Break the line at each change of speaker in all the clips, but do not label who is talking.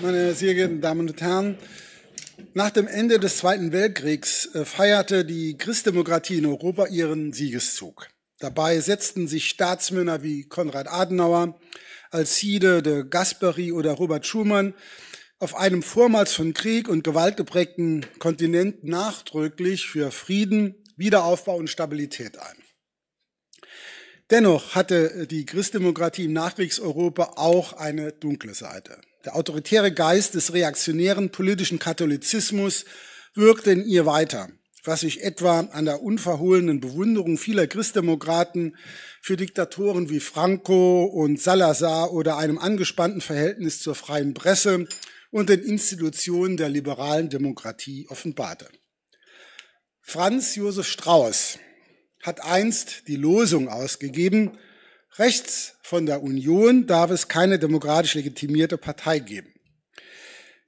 meine sehr geehrten Damen und Herren. Nach dem Ende des Zweiten Weltkriegs äh, feierte die Christdemokratie in Europa ihren Siegeszug. Dabei setzten sich Staatsmänner wie Konrad Adenauer, Alcide de Gasperi oder Robert Schumann auf einem vormals von Krieg und Gewalt geprägten Kontinent nachdrücklich für Frieden, Wiederaufbau und Stabilität ein. Dennoch hatte äh, die Christdemokratie im Nachkriegseuropa auch eine dunkle Seite. Der autoritäre Geist des reaktionären politischen Katholizismus wirkte in ihr weiter, was sich etwa an der unverhohlenen Bewunderung vieler Christdemokraten für Diktatoren wie Franco und Salazar oder einem angespannten Verhältnis zur freien Presse und den Institutionen der liberalen Demokratie offenbarte. Franz Josef Strauß hat einst die Losung ausgegeben, Rechts von der Union darf es keine demokratisch legitimierte Partei geben.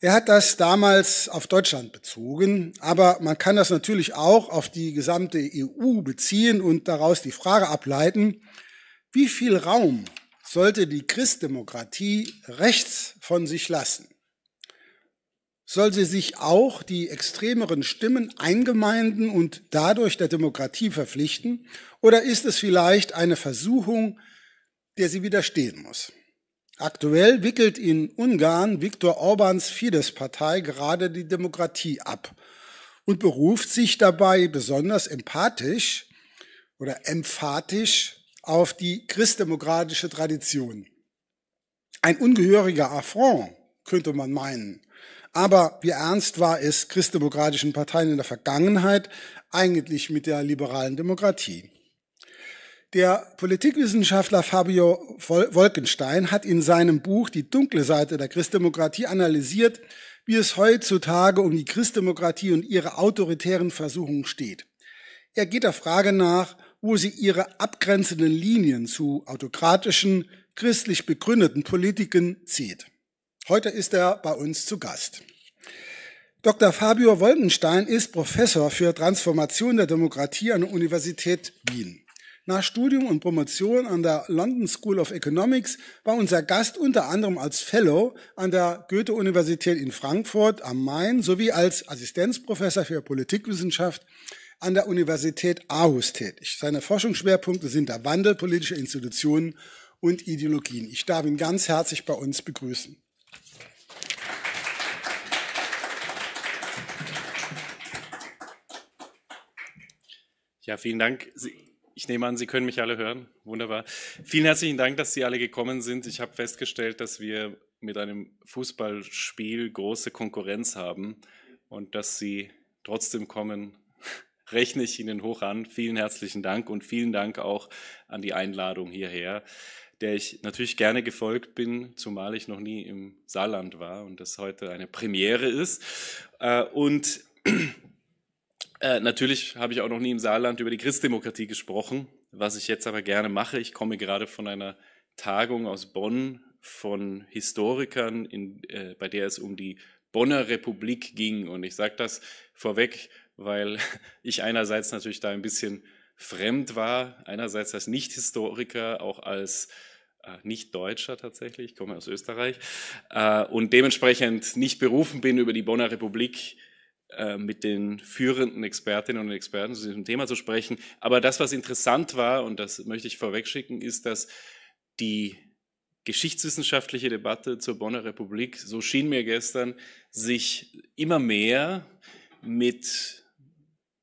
Er hat das damals auf Deutschland bezogen, aber man kann das natürlich auch auf die gesamte EU beziehen und daraus die Frage ableiten, wie viel Raum sollte die Christdemokratie rechts von sich lassen? Soll sie sich auch die extremeren Stimmen eingemeinden und dadurch der Demokratie verpflichten? Oder ist es vielleicht eine Versuchung, der sie widerstehen muss. Aktuell wickelt in Ungarn Viktor Orbans Fidesz-Partei gerade die Demokratie ab und beruft sich dabei besonders empathisch oder emphatisch auf die christdemokratische Tradition. Ein ungehöriger Affront, könnte man meinen. Aber wie ernst war es christdemokratischen Parteien in der Vergangenheit eigentlich mit der liberalen Demokratie? Der Politikwissenschaftler Fabio Wolkenstein hat in seinem Buch Die dunkle Seite der Christdemokratie analysiert, wie es heutzutage um die Christdemokratie und ihre autoritären Versuchungen steht. Er geht der Frage nach, wo sie ihre abgrenzenden Linien zu autokratischen, christlich begründeten Politiken zieht. Heute ist er bei uns zu Gast. Dr. Fabio Wolkenstein ist Professor für Transformation der Demokratie an der Universität Wien. Nach Studium und Promotion an der London School of Economics war unser Gast unter anderem als Fellow an der Goethe-Universität in Frankfurt am Main sowie als Assistenzprofessor für Politikwissenschaft an der Universität Aarhus tätig. Seine Forschungsschwerpunkte sind der Wandel politischer Institutionen und Ideologien. Ich darf ihn ganz herzlich bei uns begrüßen.
Ja, vielen Dank. Sie ich nehme an, Sie können mich alle hören. Wunderbar. Vielen herzlichen Dank, dass Sie alle gekommen sind. Ich habe festgestellt, dass wir mit einem Fußballspiel große Konkurrenz haben und dass Sie trotzdem kommen, rechne ich Ihnen hoch an. Vielen herzlichen Dank und vielen Dank auch an die Einladung hierher, der ich natürlich gerne gefolgt bin, zumal ich noch nie im Saarland war und das heute eine Premiere ist. Äh, und Äh, natürlich habe ich auch noch nie im Saarland über die Christdemokratie gesprochen, was ich jetzt aber gerne mache. Ich komme gerade von einer Tagung aus Bonn von Historikern, in, äh, bei der es um die Bonner Republik ging. Und ich sage das vorweg, weil ich einerseits natürlich da ein bisschen fremd war, einerseits als Nicht-Historiker, auch als äh, Nicht-Deutscher tatsächlich, ich komme aus Österreich, äh, und dementsprechend nicht berufen bin, über die Bonner Republik äh, mit den führenden Expertinnen und Experten zu diesem Thema zu sprechen. Aber das, was interessant war, und das möchte ich vorwegschicken, ist, dass die geschichtswissenschaftliche Debatte zur Bonner Republik, so schien mir gestern, sich immer mehr mit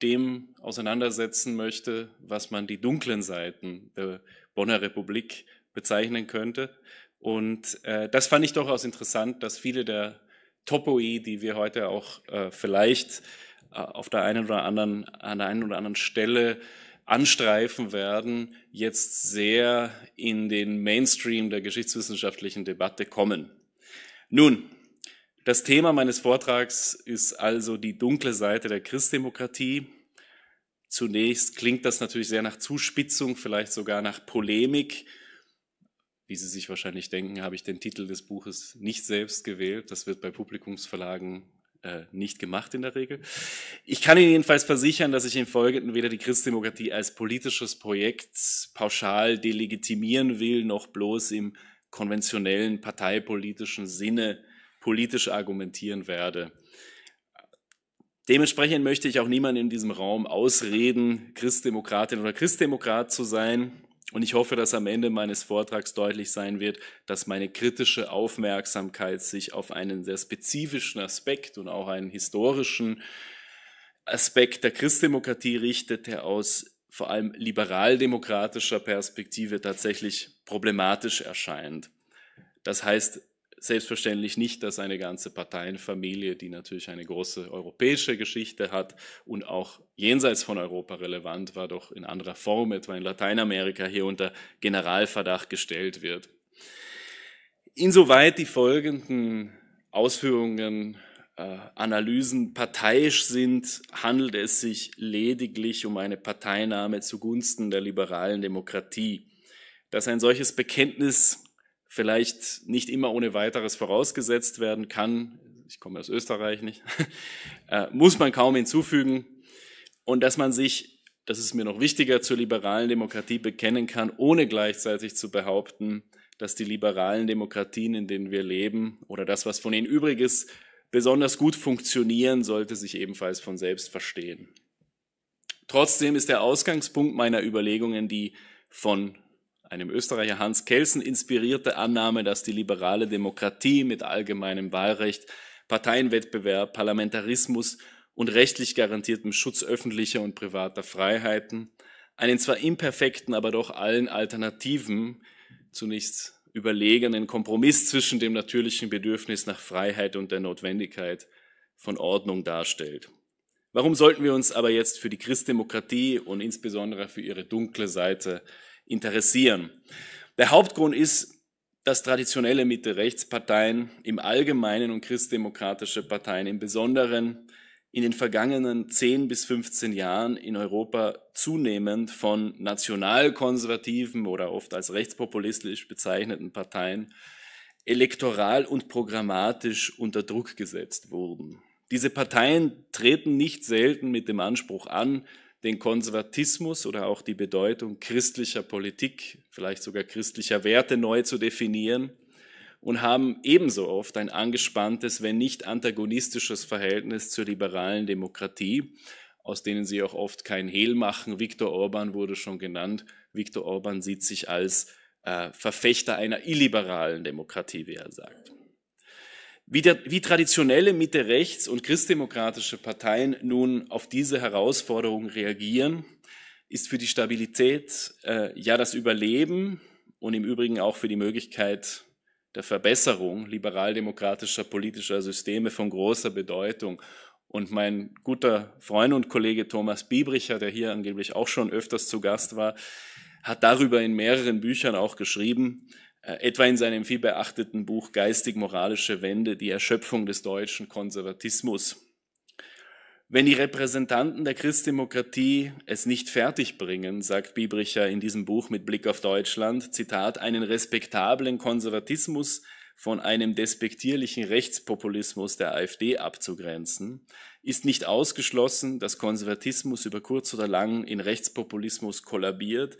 dem auseinandersetzen möchte, was man die dunklen Seiten der Bonner Republik bezeichnen könnte. Und äh, das fand ich durchaus interessant, dass viele der Topoi, die wir heute auch äh, vielleicht äh, auf der einen oder anderen, an der einen oder anderen Stelle anstreifen werden, jetzt sehr in den Mainstream der geschichtswissenschaftlichen Debatte kommen. Nun, das Thema meines Vortrags ist also die dunkle Seite der Christdemokratie. Zunächst klingt das natürlich sehr nach Zuspitzung, vielleicht sogar nach Polemik. Wie Sie sich wahrscheinlich denken, habe ich den Titel des Buches nicht selbst gewählt. Das wird bei Publikumsverlagen äh, nicht gemacht in der Regel. Ich kann Ihnen jedenfalls versichern, dass ich im Folgenden weder die Christdemokratie als politisches Projekt pauschal delegitimieren will, noch bloß im konventionellen parteipolitischen Sinne politisch argumentieren werde. Dementsprechend möchte ich auch niemanden in diesem Raum ausreden, Christdemokratin oder Christdemokrat zu sein. Und ich hoffe, dass am Ende meines Vortrags deutlich sein wird, dass meine kritische Aufmerksamkeit sich auf einen sehr spezifischen Aspekt und auch einen historischen Aspekt der Christdemokratie richtet, der aus vor allem liberaldemokratischer Perspektive tatsächlich problematisch erscheint. Das heißt, selbstverständlich nicht, dass eine ganze Parteienfamilie, die natürlich eine große europäische Geschichte hat und auch jenseits von Europa relevant war, doch in anderer Form, etwa in Lateinamerika, hier unter Generalverdacht gestellt wird. Insoweit die folgenden Ausführungen, äh, Analysen parteiisch sind, handelt es sich lediglich um eine Parteinahme zugunsten der liberalen Demokratie. Dass ein solches Bekenntnis vielleicht nicht immer ohne weiteres vorausgesetzt werden kann, ich komme aus Österreich nicht, äh, muss man kaum hinzufügen. Und dass man sich, das ist mir noch wichtiger, zur liberalen Demokratie bekennen kann, ohne gleichzeitig zu behaupten, dass die liberalen Demokratien, in denen wir leben, oder das, was von ihnen übrig ist, besonders gut funktionieren, sollte sich ebenfalls von selbst verstehen. Trotzdem ist der Ausgangspunkt meiner Überlegungen die von einem Österreicher Hans Kelsen inspirierte Annahme, dass die liberale Demokratie mit allgemeinem Wahlrecht, Parteienwettbewerb, Parlamentarismus und rechtlich garantiertem Schutz öffentlicher und privater Freiheiten einen zwar imperfekten, aber doch allen Alternativen zunächst überlegenen Kompromiss zwischen dem natürlichen Bedürfnis nach Freiheit und der Notwendigkeit von Ordnung darstellt. Warum sollten wir uns aber jetzt für die Christdemokratie und insbesondere für ihre dunkle Seite interessieren. Der Hauptgrund ist, dass traditionelle Mitte-Rechtsparteien im Allgemeinen und christdemokratische Parteien im Besonderen in den vergangenen 10 bis 15 Jahren in Europa zunehmend von nationalkonservativen oder oft als rechtspopulistisch bezeichneten Parteien elektoral und programmatisch unter Druck gesetzt wurden. Diese Parteien treten nicht selten mit dem Anspruch an, den Konservatismus oder auch die Bedeutung christlicher Politik, vielleicht sogar christlicher Werte neu zu definieren und haben ebenso oft ein angespanntes, wenn nicht antagonistisches Verhältnis zur liberalen Demokratie, aus denen sie auch oft kein Hehl machen. Viktor Orban wurde schon genannt. Viktor Orban sieht sich als äh, Verfechter einer illiberalen Demokratie, wie er sagt. Wie, der, wie traditionelle Mitte rechts und christdemokratische Parteien nun auf diese Herausforderung reagieren, ist für die Stabilität äh, ja das Überleben und im Übrigen auch für die Möglichkeit der Verbesserung liberaldemokratischer politischer Systeme von großer Bedeutung. Und mein guter Freund und Kollege Thomas Biebricher, der hier angeblich auch schon öfters zu Gast war, hat darüber in mehreren Büchern auch geschrieben, äh, etwa in seinem viel beachteten Buch Geistig-moralische Wende, die Erschöpfung des deutschen Konservatismus. Wenn die Repräsentanten der Christdemokratie es nicht fertigbringen, sagt Biebricher in diesem Buch mit Blick auf Deutschland, Zitat, einen respektablen Konservatismus von einem despektierlichen Rechtspopulismus der AfD abzugrenzen, ist nicht ausgeschlossen, dass Konservatismus über kurz oder lang in Rechtspopulismus kollabiert,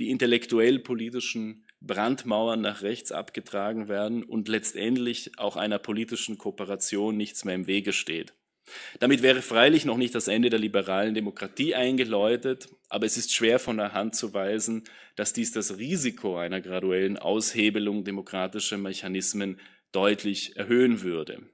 die intellektuell-politischen Brandmauern nach rechts abgetragen werden und letztendlich auch einer politischen Kooperation nichts mehr im Wege steht. Damit wäre freilich noch nicht das Ende der liberalen Demokratie eingeläutet, aber es ist schwer von der Hand zu weisen, dass dies das Risiko einer graduellen Aushebelung demokratischer Mechanismen deutlich erhöhen würde.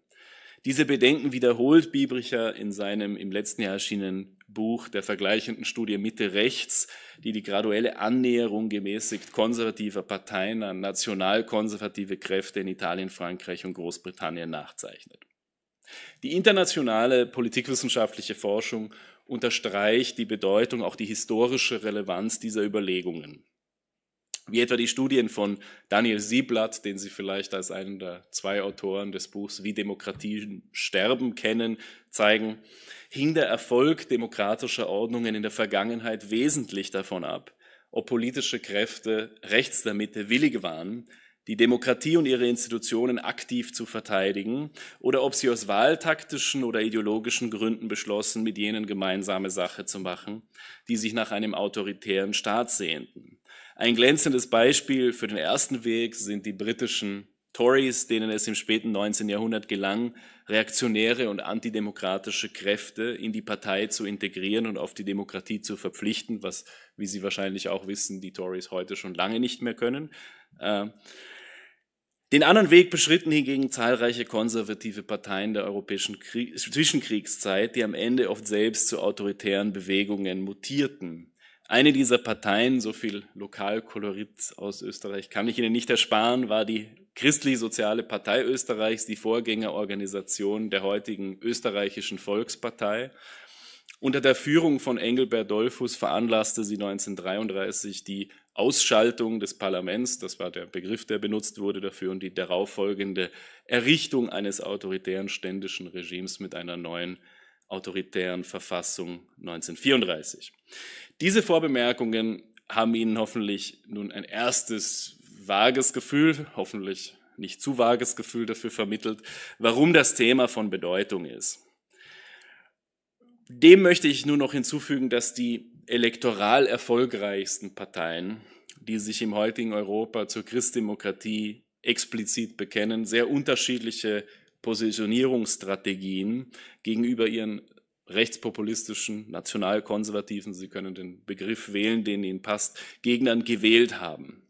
Diese Bedenken wiederholt Biebricher in seinem im letzten Jahr erschienenen Buch der vergleichenden Studie Mitte rechts, die die graduelle Annäherung gemäßigt konservativer Parteien an nationalkonservative Kräfte in Italien, Frankreich und Großbritannien nachzeichnet. Die internationale politikwissenschaftliche Forschung unterstreicht die Bedeutung, auch die historische Relevanz dieser Überlegungen wie etwa die Studien von Daniel Sieblatt, den Sie vielleicht als einen der zwei Autoren des Buchs Wie Demokratien sterben kennen, zeigen, hing der Erfolg demokratischer Ordnungen in der Vergangenheit wesentlich davon ab, ob politische Kräfte rechts der Mitte willig waren, die Demokratie und ihre Institutionen aktiv zu verteidigen oder ob sie aus wahltaktischen oder ideologischen Gründen beschlossen, mit jenen gemeinsame Sache zu machen, die sich nach einem autoritären Staat sehnten. Ein glänzendes Beispiel für den ersten Weg sind die britischen Tories, denen es im späten 19. Jahrhundert gelang, reaktionäre und antidemokratische Kräfte in die Partei zu integrieren und auf die Demokratie zu verpflichten, was, wie Sie wahrscheinlich auch wissen, die Tories heute schon lange nicht mehr können. Äh, den anderen Weg beschritten hingegen zahlreiche konservative Parteien der europäischen Krieg Zwischenkriegszeit, die am Ende oft selbst zu autoritären Bewegungen mutierten. Eine dieser Parteien, so viel Lokalkolorit aus Österreich kann ich Ihnen nicht ersparen, war die Christlich-Soziale Partei Österreichs, die Vorgängerorganisation der heutigen österreichischen Volkspartei. Unter der Führung von Engelbert Dollfuss veranlasste sie 1933 die Ausschaltung des Parlaments, das war der Begriff, der benutzt wurde dafür, und die darauffolgende Errichtung eines autoritären ständischen Regimes mit einer neuen autoritären Verfassung 1934. Diese Vorbemerkungen haben Ihnen hoffentlich nun ein erstes vages Gefühl, hoffentlich nicht zu vages Gefühl dafür vermittelt, warum das Thema von Bedeutung ist. Dem möchte ich nur noch hinzufügen, dass die elektoral erfolgreichsten Parteien, die sich im heutigen Europa zur Christdemokratie explizit bekennen, sehr unterschiedliche Positionierungsstrategien gegenüber ihren rechtspopulistischen, nationalkonservativen, Sie können den Begriff wählen, den Ihnen passt, Gegnern gewählt haben.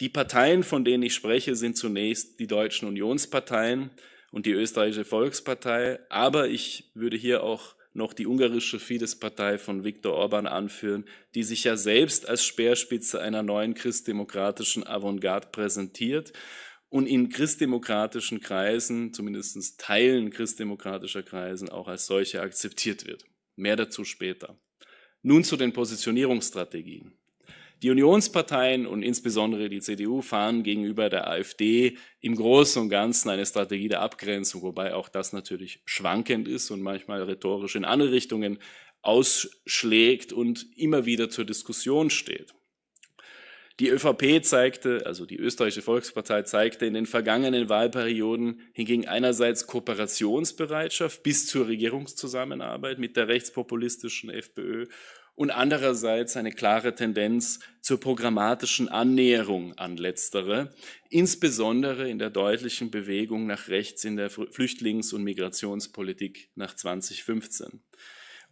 Die Parteien, von denen ich spreche, sind zunächst die deutschen Unionsparteien und die österreichische Volkspartei, aber ich würde hier auch noch die ungarische Fidesz-Partei von Viktor Orban anführen, die sich ja selbst als Speerspitze einer neuen christdemokratischen Avantgarde präsentiert und in christdemokratischen Kreisen, zumindest Teilen christdemokratischer Kreisen, auch als solche akzeptiert wird. Mehr dazu später. Nun zu den Positionierungsstrategien. Die Unionsparteien und insbesondere die CDU fahren gegenüber der AfD im Großen und Ganzen eine Strategie der Abgrenzung, wobei auch das natürlich schwankend ist und manchmal rhetorisch in andere Richtungen ausschlägt und immer wieder zur Diskussion steht. Die ÖVP zeigte, also die Österreichische Volkspartei zeigte in den vergangenen Wahlperioden hingegen einerseits Kooperationsbereitschaft bis zur Regierungszusammenarbeit mit der rechtspopulistischen FPÖ und andererseits eine klare Tendenz zur programmatischen Annäherung an letztere, insbesondere in der deutlichen Bewegung nach rechts in der Flüchtlings- und Migrationspolitik nach 2015.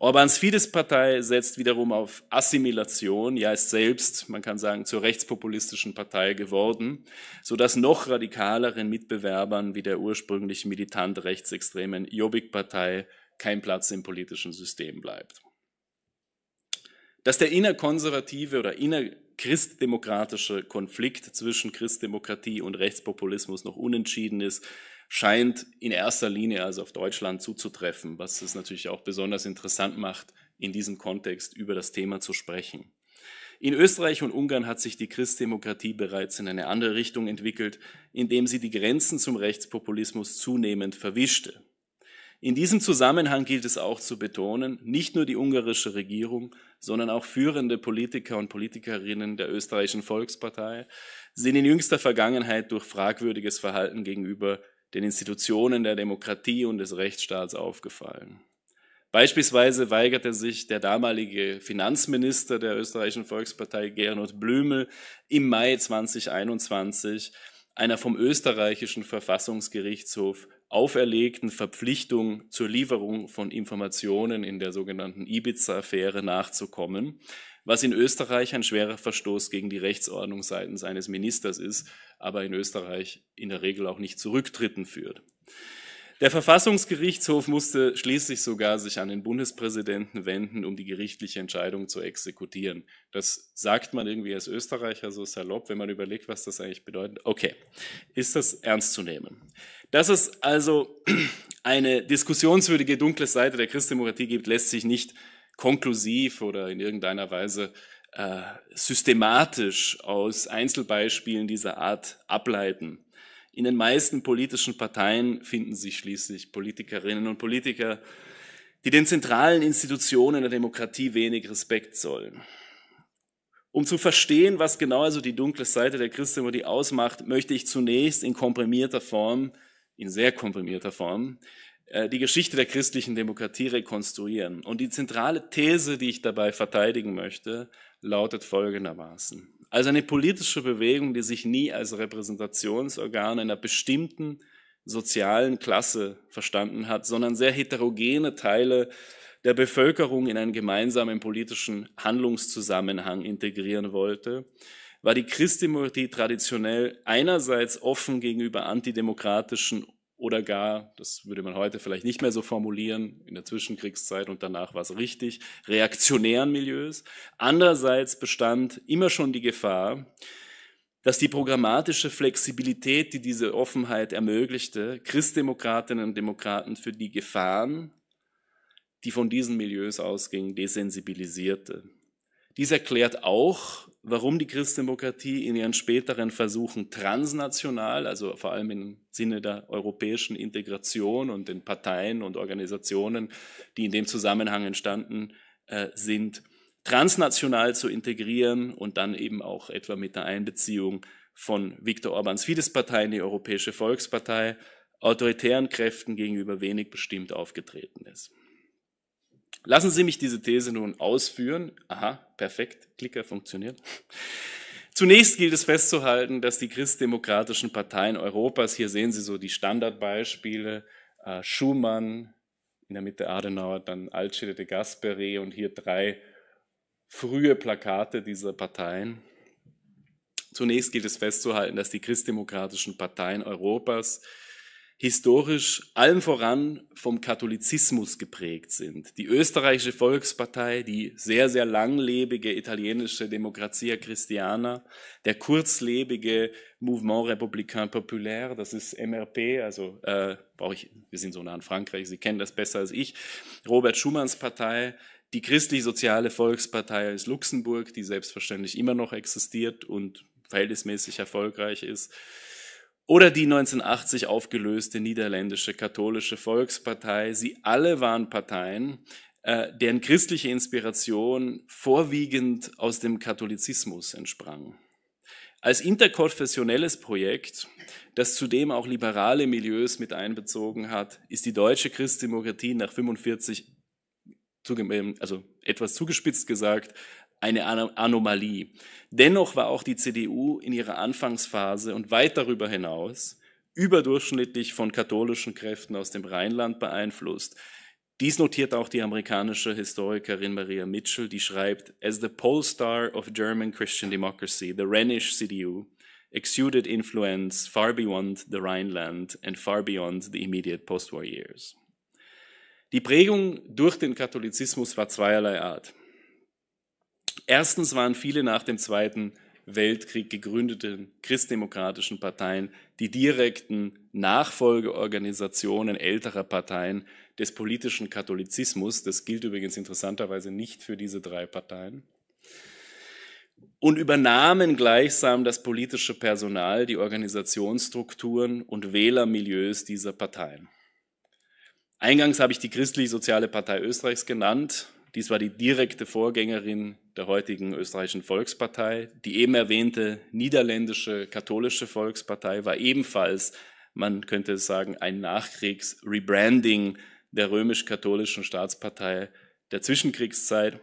Orbans Fidesz-Partei setzt wiederum auf Assimilation, ja ist selbst, man kann sagen, zur rechtspopulistischen Partei geworden, sodass noch radikaleren Mitbewerbern wie der ursprünglich militant rechtsextremen Jobbik-Partei kein Platz im politischen System bleibt. Dass der innerkonservative oder innerchristdemokratische Konflikt zwischen Christdemokratie und Rechtspopulismus noch unentschieden ist, scheint in erster Linie also auf Deutschland zuzutreffen, was es natürlich auch besonders interessant macht, in diesem Kontext über das Thema zu sprechen. In Österreich und Ungarn hat sich die Christdemokratie bereits in eine andere Richtung entwickelt, indem sie die Grenzen zum Rechtspopulismus zunehmend verwischte. In diesem Zusammenhang gilt es auch zu betonen, nicht nur die ungarische Regierung, sondern auch führende Politiker und Politikerinnen der österreichischen Volkspartei sind in jüngster Vergangenheit durch fragwürdiges Verhalten gegenüber den Institutionen der Demokratie und des Rechtsstaats aufgefallen. Beispielsweise weigerte sich der damalige Finanzminister der österreichischen Volkspartei Gernot Blümel im Mai 2021 einer vom österreichischen Verfassungsgerichtshof auferlegten Verpflichtung zur Lieferung von Informationen in der sogenannten Ibiza-Affäre nachzukommen, was in Österreich ein schwerer Verstoß gegen die Rechtsordnung seitens eines Ministers ist, aber in Österreich in der Regel auch nicht zurücktritten führt. Der Verfassungsgerichtshof musste schließlich sogar sich an den Bundespräsidenten wenden, um die gerichtliche Entscheidung zu exekutieren. Das sagt man irgendwie als Österreicher so salopp, wenn man überlegt, was das eigentlich bedeutet. Okay, ist das ernst zu nehmen? Dass es also eine diskussionswürdige dunkle Seite der Christdemokratie gibt, lässt sich nicht konklusiv oder in irgendeiner Weise äh, systematisch aus Einzelbeispielen dieser Art ableiten. In den meisten politischen Parteien finden sich schließlich Politikerinnen und Politiker, die den zentralen Institutionen der Demokratie wenig Respekt sollen. Um zu verstehen, was genau also die dunkle Seite der Christdemokratie ausmacht, möchte ich zunächst in komprimierter Form, in sehr komprimierter Form, äh, die Geschichte der christlichen Demokratie rekonstruieren. Und die zentrale These, die ich dabei verteidigen möchte, lautet folgendermaßen. Also eine politische Bewegung, die sich nie als Repräsentationsorgan einer bestimmten sozialen Klasse verstanden hat, sondern sehr heterogene Teile der Bevölkerung in einen gemeinsamen politischen Handlungszusammenhang integrieren wollte, war die Christdemokratie traditionell einerseits offen gegenüber antidemokratischen oder gar, das würde man heute vielleicht nicht mehr so formulieren, in der Zwischenkriegszeit und danach war es richtig, reaktionären Milieus. Andererseits bestand immer schon die Gefahr, dass die programmatische Flexibilität, die diese Offenheit ermöglichte, Christdemokratinnen und Demokraten für die Gefahren, die von diesen Milieus ausgingen, desensibilisierte. Dies erklärt auch, warum die Christdemokratie in ihren späteren Versuchen transnational, also vor allem im Sinne der europäischen Integration und den Parteien und Organisationen, die in dem Zusammenhang entstanden äh, sind, transnational zu integrieren und dann eben auch etwa mit der Einbeziehung von Viktor Orbans Fidesz-Partei in die Europäische Volkspartei autoritären Kräften gegenüber wenig bestimmt aufgetreten ist. Lassen Sie mich diese These nun ausführen. Aha, perfekt, Klicker funktioniert. Zunächst gilt es festzuhalten, dass die christdemokratischen Parteien Europas, hier sehen Sie so die Standardbeispiele, äh, Schumann, in der Mitte Adenauer, dann Altschede de Gasperi und hier drei frühe Plakate dieser Parteien. Zunächst gilt es festzuhalten, dass die christdemokratischen Parteien Europas historisch allem voran vom Katholizismus geprägt sind. Die österreichische Volkspartei, die sehr, sehr langlebige italienische Demokratia Christiana, der kurzlebige Mouvement Républicain Populaire, das ist MRP, also äh, brauche ich, wir sind so nah an Frankreich, Sie kennen das besser als ich, Robert Schumanns Partei, die christlich-soziale Volkspartei aus Luxemburg, die selbstverständlich immer noch existiert und verhältnismäßig erfolgreich ist, oder die 1980 aufgelöste niederländische katholische Volkspartei. Sie alle waren Parteien, äh, deren christliche Inspiration vorwiegend aus dem Katholizismus entsprang. Als interkonfessionelles Projekt, das zudem auch liberale Milieus mit einbezogen hat, ist die deutsche Christdemokratie nach 45 ähm, also etwas zugespitzt gesagt, eine Anomalie. Dennoch war auch die CDU in ihrer Anfangsphase und weit darüber hinaus überdurchschnittlich von katholischen Kräften aus dem Rheinland beeinflusst. Dies notiert auch die amerikanische Historikerin Maria Mitchell, die schreibt, As the pole star of German Christian democracy, the Rhenish CDU exuded influence far beyond the Rhineland and far beyond the immediate postwar years. Die Prägung durch den Katholizismus war zweierlei Art. Erstens waren viele nach dem Zweiten Weltkrieg gegründeten christdemokratischen Parteien die direkten Nachfolgeorganisationen älterer Parteien des politischen Katholizismus. Das gilt übrigens interessanterweise nicht für diese drei Parteien. Und übernahmen gleichsam das politische Personal, die Organisationsstrukturen und Wählermilieus dieser Parteien. Eingangs habe ich die Christlich-Soziale Partei Österreichs genannt. Dies war die direkte Vorgängerin der heutigen österreichischen Volkspartei. Die eben erwähnte niederländische katholische Volkspartei war ebenfalls, man könnte sagen, ein Nachkriegs-Rebranding der römisch-katholischen Staatspartei der Zwischenkriegszeit.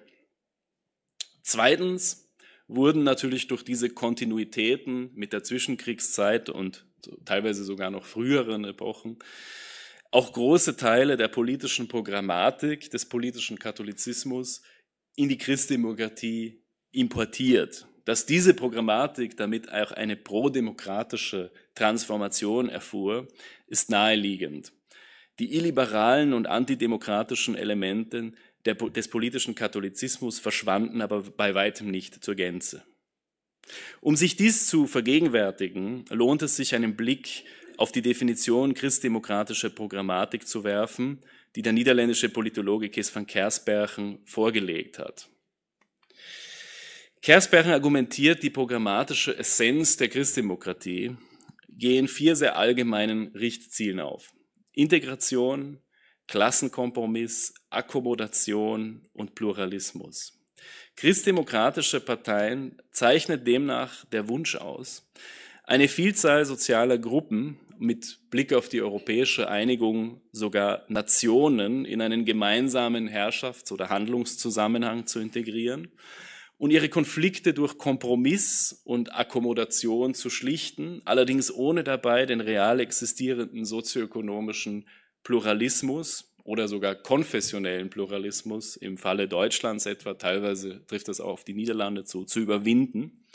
Zweitens wurden natürlich durch diese Kontinuitäten mit der Zwischenkriegszeit und teilweise sogar noch früheren Epochen auch große Teile der politischen Programmatik des politischen Katholizismus in die Christdemokratie importiert. Dass diese Programmatik damit auch eine prodemokratische Transformation erfuhr, ist naheliegend. Die illiberalen und antidemokratischen Elemente der, des politischen Katholizismus verschwanden aber bei weitem nicht zur Gänze. Um sich dies zu vergegenwärtigen, lohnt es sich einen Blick auf die Definition christdemokratischer Programmatik zu werfen, die der niederländische Politologe Kees van Kersbergen vorgelegt hat. Kersbergen argumentiert, die programmatische Essenz der Christdemokratie gehen vier sehr allgemeinen Richtzielen auf. Integration, Klassenkompromiss, Akkommodation und Pluralismus. Christdemokratische Parteien zeichnet demnach der Wunsch aus, eine Vielzahl sozialer Gruppen mit Blick auf die europäische Einigung sogar Nationen in einen gemeinsamen Herrschafts- oder Handlungszusammenhang zu integrieren und ihre Konflikte durch Kompromiss und Akkommodation zu schlichten, allerdings ohne dabei den real existierenden sozioökonomischen Pluralismus oder sogar konfessionellen Pluralismus, im Falle Deutschlands etwa, teilweise trifft das auch auf die Niederlande zu, zu überwinden,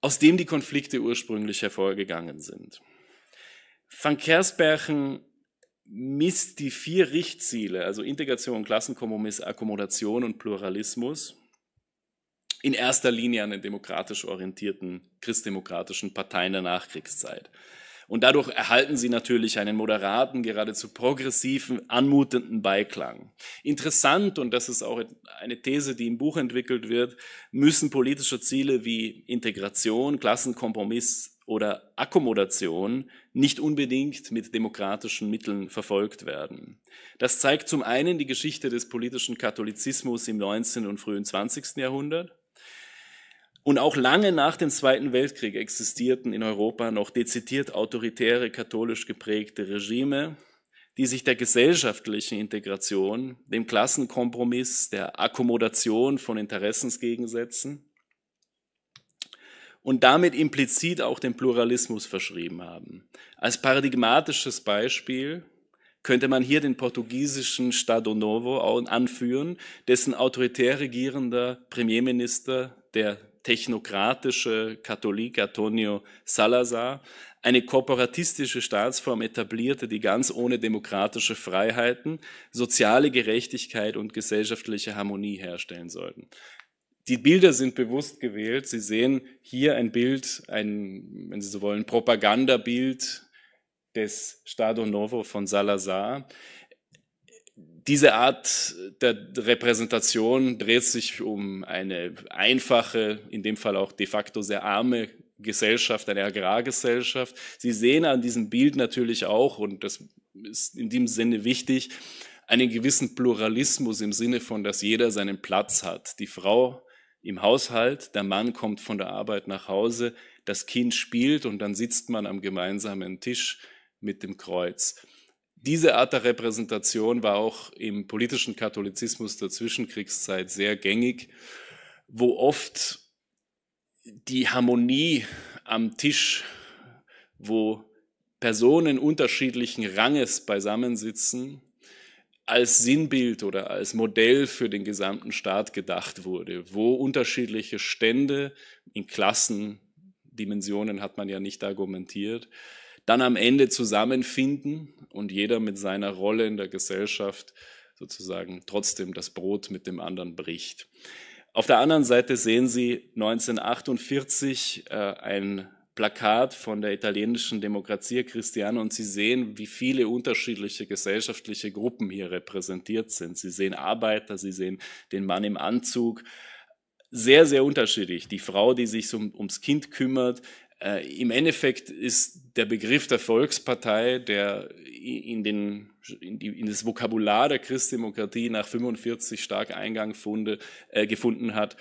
aus dem die Konflikte ursprünglich hervorgegangen sind. Van Kersbergen misst die vier Richtziele, also Integration, Klassenkompromiss, Akkommodation und Pluralismus, in erster Linie an den demokratisch orientierten christdemokratischen Parteien der Nachkriegszeit. Und dadurch erhalten sie natürlich einen moderaten, geradezu progressiven, anmutenden Beiklang. Interessant, und das ist auch eine These, die im Buch entwickelt wird, müssen politische Ziele wie Integration, Klassenkompromiss oder Akkommodation nicht unbedingt mit demokratischen Mitteln verfolgt werden. Das zeigt zum einen die Geschichte des politischen Katholizismus im 19. und frühen 20. Jahrhundert, und auch lange nach dem Zweiten Weltkrieg existierten in Europa noch dezidiert autoritäre, katholisch geprägte Regime, die sich der gesellschaftlichen Integration, dem Klassenkompromiss, der Akkommodation von Interessensgegensätzen und damit implizit auch den Pluralismus verschrieben haben. Als paradigmatisches Beispiel könnte man hier den portugiesischen Estado Novo anführen, dessen autoritär regierender Premierminister der technokratische Katholik Antonio Salazar eine kooperatistische Staatsform etablierte, die ganz ohne demokratische Freiheiten, soziale Gerechtigkeit und gesellschaftliche Harmonie herstellen sollten. Die Bilder sind bewusst gewählt. Sie sehen hier ein Bild, ein, wenn Sie so wollen, Propagandabild des Stado Novo von Salazar, diese Art der Repräsentation dreht sich um eine einfache, in dem Fall auch de facto sehr arme Gesellschaft, eine Agrargesellschaft. Sie sehen an diesem Bild natürlich auch, und das ist in dem Sinne wichtig, einen gewissen Pluralismus im Sinne von, dass jeder seinen Platz hat. Die Frau im Haushalt, der Mann kommt von der Arbeit nach Hause, das Kind spielt und dann sitzt man am gemeinsamen Tisch mit dem Kreuz diese Art der Repräsentation war auch im politischen Katholizismus der Zwischenkriegszeit sehr gängig, wo oft die Harmonie am Tisch, wo Personen unterschiedlichen Ranges beisammensitzen, als Sinnbild oder als Modell für den gesamten Staat gedacht wurde, wo unterschiedliche Stände in Klassendimensionen hat man ja nicht argumentiert, dann am Ende zusammenfinden und jeder mit seiner Rolle in der Gesellschaft sozusagen trotzdem das Brot mit dem anderen bricht. Auf der anderen Seite sehen Sie 1948 äh, ein Plakat von der italienischen Demokratie Christiane und Sie sehen, wie viele unterschiedliche gesellschaftliche Gruppen hier repräsentiert sind. Sie sehen Arbeiter, Sie sehen den Mann im Anzug, sehr, sehr unterschiedlich. Die Frau, die sich um, ums Kind kümmert, äh, Im Endeffekt ist der Begriff der Volkspartei, der in, den, in, die, in das Vokabular der Christdemokratie nach 45 stark Eingang funde, äh, gefunden hat,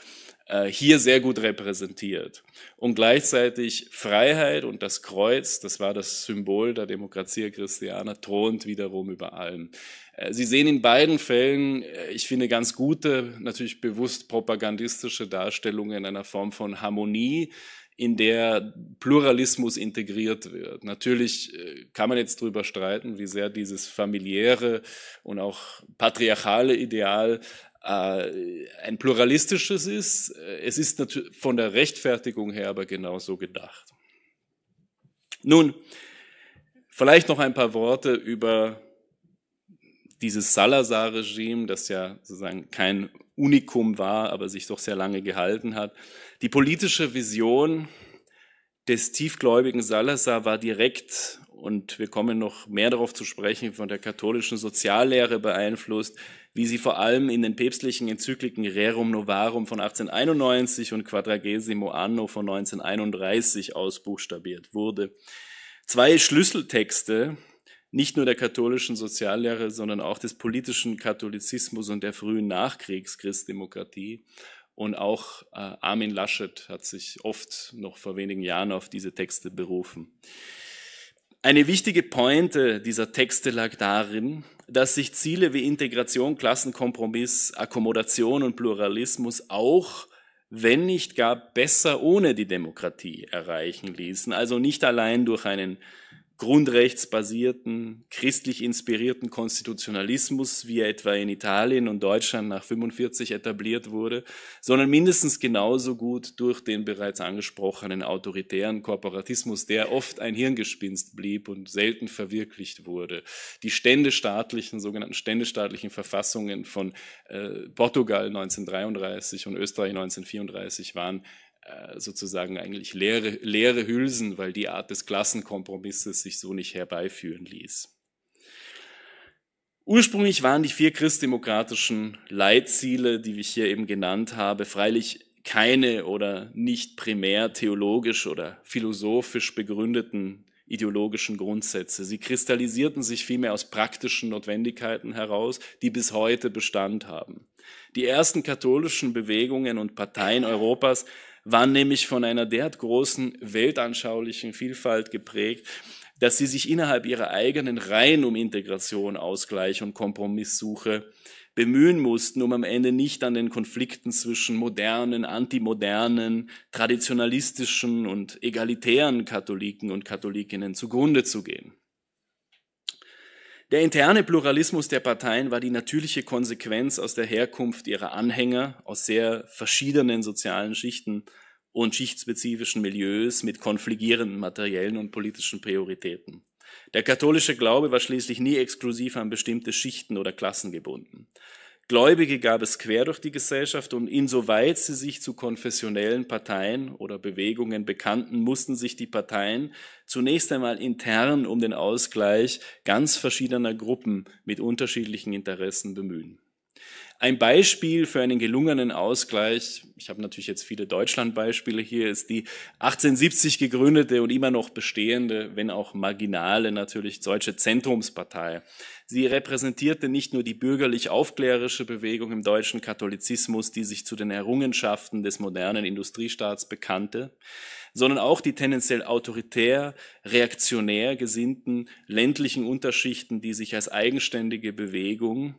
äh, hier sehr gut repräsentiert. Und gleichzeitig Freiheit und das Kreuz, das war das Symbol der Demokratie Christiana, thront wiederum über allem. Äh, Sie sehen in beiden Fällen, äh, ich finde, ganz gute, natürlich bewusst propagandistische Darstellungen einer Form von Harmonie, in der Pluralismus integriert wird. Natürlich äh, kann man jetzt darüber streiten, wie sehr dieses familiäre und auch patriarchale Ideal äh, ein pluralistisches ist. Es ist natürlich von der Rechtfertigung her aber genauso gedacht. Nun, vielleicht noch ein paar Worte über dieses Salazar-Regime, das ja sozusagen kein Unikum war, aber sich doch sehr lange gehalten hat. Die politische Vision des tiefgläubigen Salazar war direkt, und wir kommen noch mehr darauf zu sprechen, von der katholischen Soziallehre beeinflusst, wie sie vor allem in den päpstlichen Enzykliken Rerum Novarum von 1891 und Quadragesimo Anno von 1931 ausbuchstabiert wurde. Zwei Schlüsseltexte nicht nur der katholischen Soziallehre, sondern auch des politischen Katholizismus und der frühen Nachkriegschristdemokratie. Und auch äh, Armin Laschet hat sich oft noch vor wenigen Jahren auf diese Texte berufen. Eine wichtige Pointe dieser Texte lag darin, dass sich Ziele wie Integration, Klassenkompromiss, Akkommodation und Pluralismus auch, wenn nicht gar besser ohne die Demokratie erreichen ließen, also nicht allein durch einen grundrechtsbasierten, christlich inspirierten Konstitutionalismus, wie er etwa in Italien und Deutschland nach 45 etabliert wurde, sondern mindestens genauso gut durch den bereits angesprochenen autoritären Korporatismus, der oft ein Hirngespinst blieb und selten verwirklicht wurde. Die ständestaatlichen, sogenannten ständestaatlichen Verfassungen von äh, Portugal 1933 und Österreich 1934 waren äh, sozusagen eigentlich leere, leere Hülsen, weil die Art des Klassenkompromisses sich so nicht herbeiführen ließ. Ursprünglich waren die vier christdemokratischen Leitziele, die ich hier eben genannt habe, freilich keine oder nicht primär theologisch oder philosophisch begründeten ideologischen Grundsätze. Sie kristallisierten sich vielmehr aus praktischen Notwendigkeiten heraus, die bis heute Bestand haben. Die ersten katholischen Bewegungen und Parteien Europas waren nämlich von einer derart großen weltanschaulichen Vielfalt geprägt, dass sie sich innerhalb ihrer eigenen Reihen um Integration, Ausgleich und Kompromisssuche bemühen mussten, um am Ende nicht an den Konflikten zwischen modernen, antimodernen, traditionalistischen und egalitären Katholiken und Katholikinnen zugrunde zu gehen. Der interne Pluralismus der Parteien war die natürliche Konsequenz aus der Herkunft ihrer Anhänger aus sehr verschiedenen sozialen Schichten und schichtspezifischen Milieus mit konfligierenden materiellen und politischen Prioritäten. Der katholische Glaube war schließlich nie exklusiv an bestimmte Schichten oder Klassen gebunden. Gläubige gab es quer durch die Gesellschaft und insoweit sie sich zu konfessionellen Parteien oder Bewegungen bekannten, mussten sich die Parteien zunächst einmal intern um den Ausgleich ganz verschiedener Gruppen mit unterschiedlichen Interessen bemühen. Ein Beispiel für einen gelungenen Ausgleich, ich habe natürlich jetzt viele Deutschlandbeispiele hier, ist die 1870 gegründete und immer noch bestehende, wenn auch marginale natürlich, deutsche Zentrumspartei. Sie repräsentierte nicht nur die bürgerlich-aufklärerische Bewegung im deutschen Katholizismus, die sich zu den Errungenschaften des modernen Industriestaats bekannte, sondern auch die tendenziell autoritär, reaktionär gesinnten ländlichen Unterschichten, die sich als eigenständige Bewegung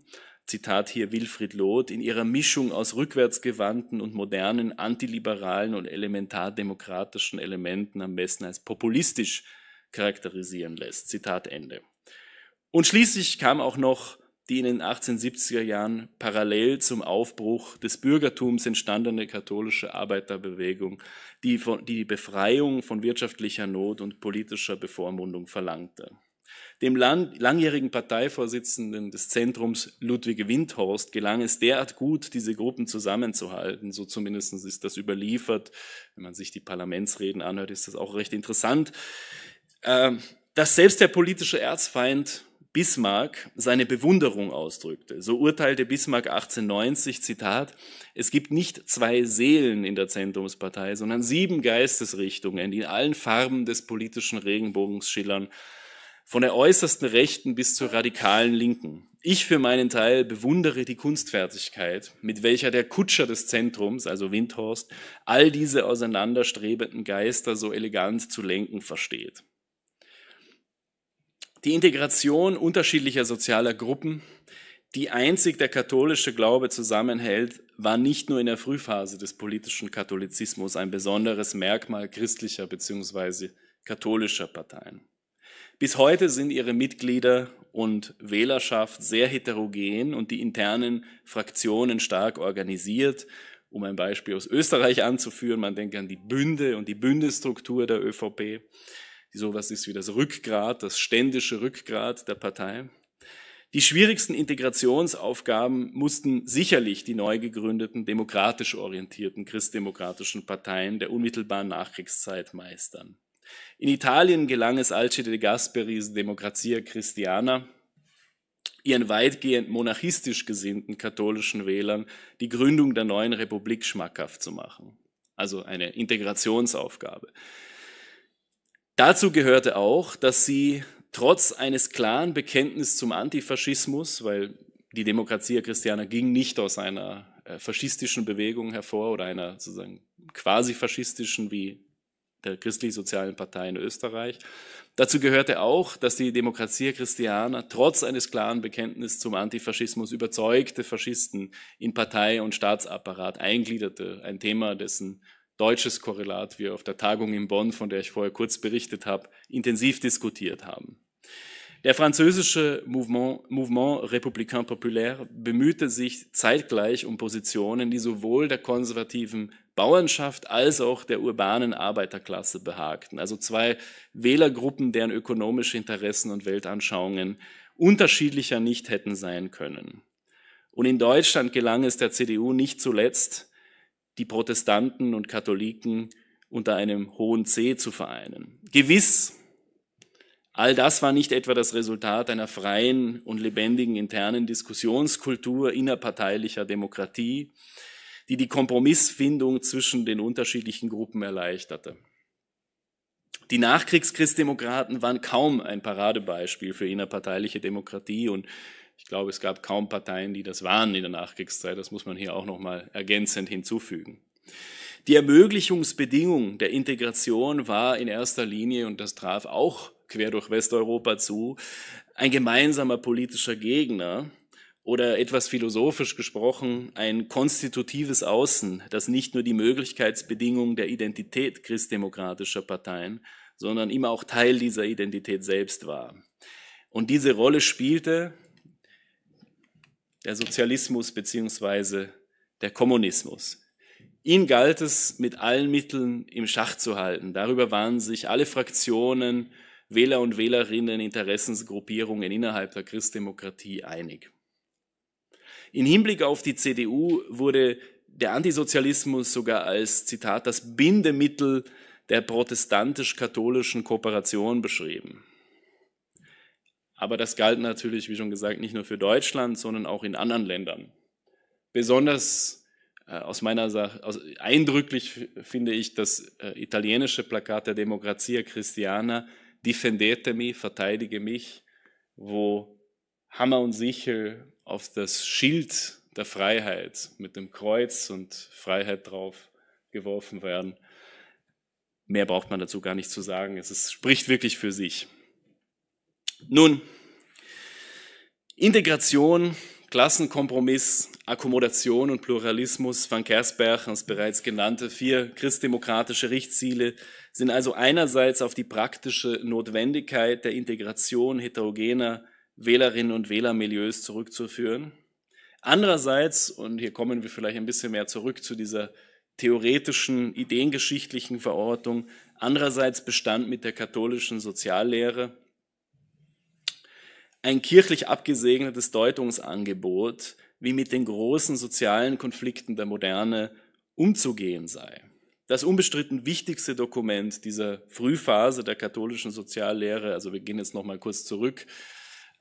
Zitat hier Wilfried Loth, in ihrer Mischung aus rückwärtsgewandten und modernen, antiliberalen und elementardemokratischen Elementen am besten als populistisch charakterisieren lässt. Zitat Ende. Und schließlich kam auch noch die in den 1870er Jahren parallel zum Aufbruch des Bürgertums entstandene katholische Arbeiterbewegung, die von, die, die Befreiung von wirtschaftlicher Not und politischer Bevormundung verlangte. Dem langjährigen Parteivorsitzenden des Zentrums Ludwig Windhorst gelang es derart gut, diese Gruppen zusammenzuhalten. So zumindest ist das überliefert. Wenn man sich die Parlamentsreden anhört, ist das auch recht interessant. Ähm, dass selbst der politische Erzfeind Bismarck seine Bewunderung ausdrückte. So urteilte Bismarck 1890, Zitat, es gibt nicht zwei Seelen in der Zentrumspartei, sondern sieben Geistesrichtungen, die in allen Farben des politischen Regenbogens schillern von der äußersten Rechten bis zur radikalen Linken. Ich für meinen Teil bewundere die Kunstfertigkeit, mit welcher der Kutscher des Zentrums, also Windhorst, all diese auseinanderstrebenden Geister so elegant zu lenken versteht. Die Integration unterschiedlicher sozialer Gruppen, die einzig der katholische Glaube zusammenhält, war nicht nur in der Frühphase des politischen Katholizismus ein besonderes Merkmal christlicher bzw. katholischer Parteien. Bis heute sind ihre Mitglieder und Wählerschaft sehr heterogen und die internen Fraktionen stark organisiert. Um ein Beispiel aus Österreich anzuführen, man denkt an die Bünde und die Bündestruktur der ÖVP, die sowas ist wie das Rückgrat, das ständische Rückgrat der Partei. Die schwierigsten Integrationsaufgaben mussten sicherlich die neu gegründeten demokratisch orientierten christdemokratischen Parteien der unmittelbaren Nachkriegszeit meistern. In Italien gelang es Alcide de Gasperis Democrazia Christiana, ihren weitgehend monarchistisch gesinnten katholischen Wählern die Gründung der neuen Republik schmackhaft zu machen. Also eine Integrationsaufgabe. Dazu gehörte auch, dass sie trotz eines klaren Bekenntnisses zum Antifaschismus, weil die Demokratia Christiana ging nicht aus einer äh, faschistischen Bewegung hervor oder einer sozusagen quasi faschistischen wie der christlich-sozialen Partei in Österreich. Dazu gehörte auch, dass die Demokratie Christiana trotz eines klaren Bekenntnisses zum Antifaschismus überzeugte Faschisten in Partei und Staatsapparat eingliederte. Ein Thema, dessen deutsches Korrelat wir auf der Tagung in Bonn, von der ich vorher kurz berichtet habe, intensiv diskutiert haben. Der französische Mouvement, Mouvement Républicain Populaire bemühte sich zeitgleich um Positionen, die sowohl der konservativen Bauernschaft als auch der urbanen Arbeiterklasse behagten. Also zwei Wählergruppen, deren ökonomische Interessen und Weltanschauungen unterschiedlicher nicht hätten sein können. Und in Deutschland gelang es der CDU nicht zuletzt, die Protestanten und Katholiken unter einem hohen C zu vereinen. Gewiss, all das war nicht etwa das Resultat einer freien und lebendigen internen Diskussionskultur innerparteilicher Demokratie, die die Kompromissfindung zwischen den unterschiedlichen Gruppen erleichterte. Die Nachkriegschristdemokraten waren kaum ein Paradebeispiel für innerparteiliche Demokratie und ich glaube, es gab kaum Parteien, die das waren in der Nachkriegszeit. Das muss man hier auch nochmal ergänzend hinzufügen. Die Ermöglichungsbedingung der Integration war in erster Linie, und das traf auch quer durch Westeuropa zu, ein gemeinsamer politischer Gegner, oder etwas philosophisch gesprochen ein konstitutives Außen, das nicht nur die Möglichkeitsbedingungen der Identität christdemokratischer Parteien, sondern immer auch Teil dieser Identität selbst war. Und diese Rolle spielte der Sozialismus beziehungsweise der Kommunismus. Ihn galt es mit allen Mitteln im Schach zu halten. Darüber waren sich alle Fraktionen, Wähler und Wählerinnen, Interessensgruppierungen innerhalb der Christdemokratie einig. In Hinblick auf die CDU wurde der Antisozialismus sogar als, Zitat, das Bindemittel der protestantisch-katholischen Kooperation beschrieben. Aber das galt natürlich, wie schon gesagt, nicht nur für Deutschland, sondern auch in anderen Ländern. Besonders äh, aus meiner Sache, aus, eindrücklich finde ich das äh, italienische Plakat der Democrazia Christiana, Defendete mi, verteidige mich, wo Hammer und Sichel auf das Schild der Freiheit mit dem Kreuz und Freiheit drauf geworfen werden. Mehr braucht man dazu gar nicht zu sagen. Es ist, spricht wirklich für sich. Nun, Integration, Klassenkompromiss, Akkommodation und Pluralismus van Kersberg, das bereits genannte vier christdemokratische Richtziele, sind also einerseits auf die praktische Notwendigkeit der Integration heterogener Wählerinnen und Wählermilieus zurückzuführen. Andererseits, und hier kommen wir vielleicht ein bisschen mehr zurück zu dieser theoretischen, ideengeschichtlichen Verortung, andererseits bestand mit der katholischen Soziallehre ein kirchlich abgesegnetes Deutungsangebot, wie mit den großen sozialen Konflikten der Moderne umzugehen sei. Das unbestritten wichtigste Dokument dieser Frühphase der katholischen Soziallehre, also wir gehen jetzt nochmal kurz zurück,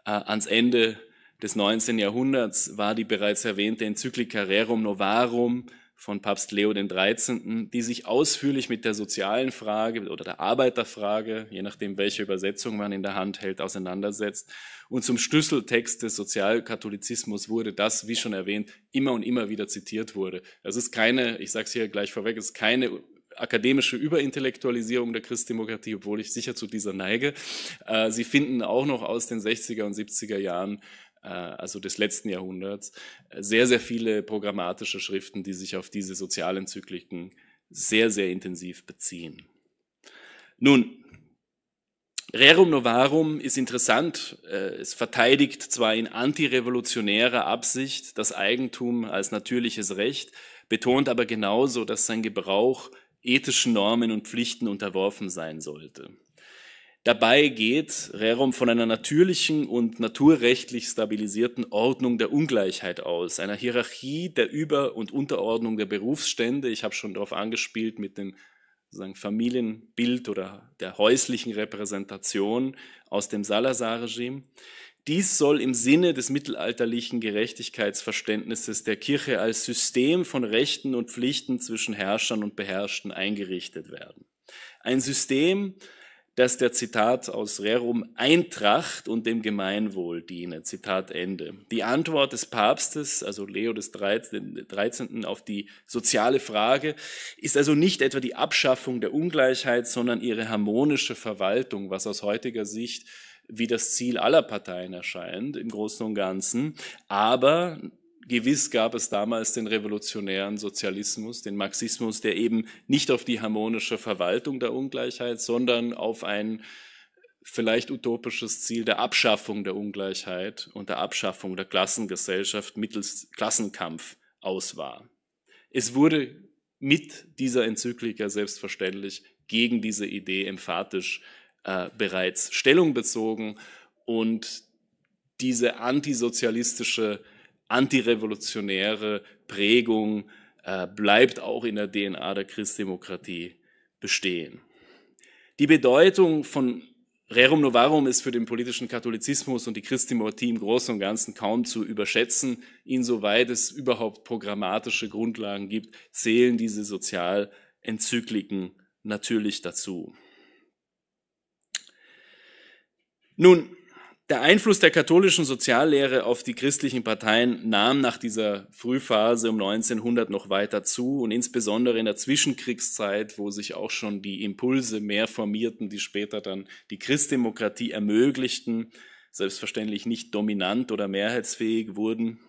äh, ans Ende des 19. Jahrhunderts war die bereits erwähnte Enzyklika Rerum Novarum von Papst Leo XIII., die sich ausführlich mit der sozialen Frage oder der Arbeiterfrage, je nachdem welche Übersetzung man in der Hand hält, auseinandersetzt. Und zum Schlüsseltext des Sozialkatholizismus wurde das, wie schon erwähnt, immer und immer wieder zitiert wurde. Das ist keine, ich sage es hier gleich vorweg, es ist keine akademische Überintellektualisierung der Christdemokratie, obwohl ich sicher zu dieser neige. Äh, sie finden auch noch aus den 60er und 70er Jahren äh, also des letzten Jahrhunderts, äh, sehr, sehr viele programmatische Schriften, die sich auf diese Sozialenzykliken sehr, sehr intensiv beziehen. Nun, Rerum Novarum ist interessant. Äh, es verteidigt zwar in antirevolutionärer Absicht das Eigentum als natürliches Recht, betont aber genauso, dass sein Gebrauch ethischen Normen und Pflichten unterworfen sein sollte. Dabei geht Rerum von einer natürlichen und naturrechtlich stabilisierten Ordnung der Ungleichheit aus, einer Hierarchie der Über- und Unterordnung der Berufsstände. Ich habe schon darauf angespielt mit dem sozusagen Familienbild oder der häuslichen Repräsentation aus dem Salazar-Regime. Dies soll im Sinne des mittelalterlichen Gerechtigkeitsverständnisses der Kirche als System von Rechten und Pflichten zwischen Herrschern und Beherrschten eingerichtet werden. Ein System, das der Zitat aus Rerum Eintracht und dem Gemeinwohl diene. Zitat Ende. Die Antwort des Papstes, also Leo des 13. auf die soziale Frage, ist also nicht etwa die Abschaffung der Ungleichheit, sondern ihre harmonische Verwaltung, was aus heutiger Sicht wie das Ziel aller Parteien erscheint, im Großen und Ganzen. Aber gewiss gab es damals den revolutionären Sozialismus, den Marxismus, der eben nicht auf die harmonische Verwaltung der Ungleichheit, sondern auf ein vielleicht utopisches Ziel der Abschaffung der Ungleichheit und der Abschaffung der Klassengesellschaft mittels Klassenkampf aus war. Es wurde mit dieser Enzyklika selbstverständlich gegen diese Idee emphatisch äh, bereits Stellung bezogen und diese antisozialistische, antirevolutionäre Prägung äh, bleibt auch in der DNA der Christdemokratie bestehen. Die Bedeutung von Rerum Novarum ist für den politischen Katholizismus und die Christdemokratie im Großen und Ganzen kaum zu überschätzen. Insoweit es überhaupt programmatische Grundlagen gibt, zählen diese Sozialenzykliken natürlich dazu. Nun, der Einfluss der katholischen Soziallehre auf die christlichen Parteien nahm nach dieser Frühphase um 1900 noch weiter zu und insbesondere in der Zwischenkriegszeit, wo sich auch schon die Impulse mehr formierten, die später dann die Christdemokratie ermöglichten, selbstverständlich nicht dominant oder mehrheitsfähig wurden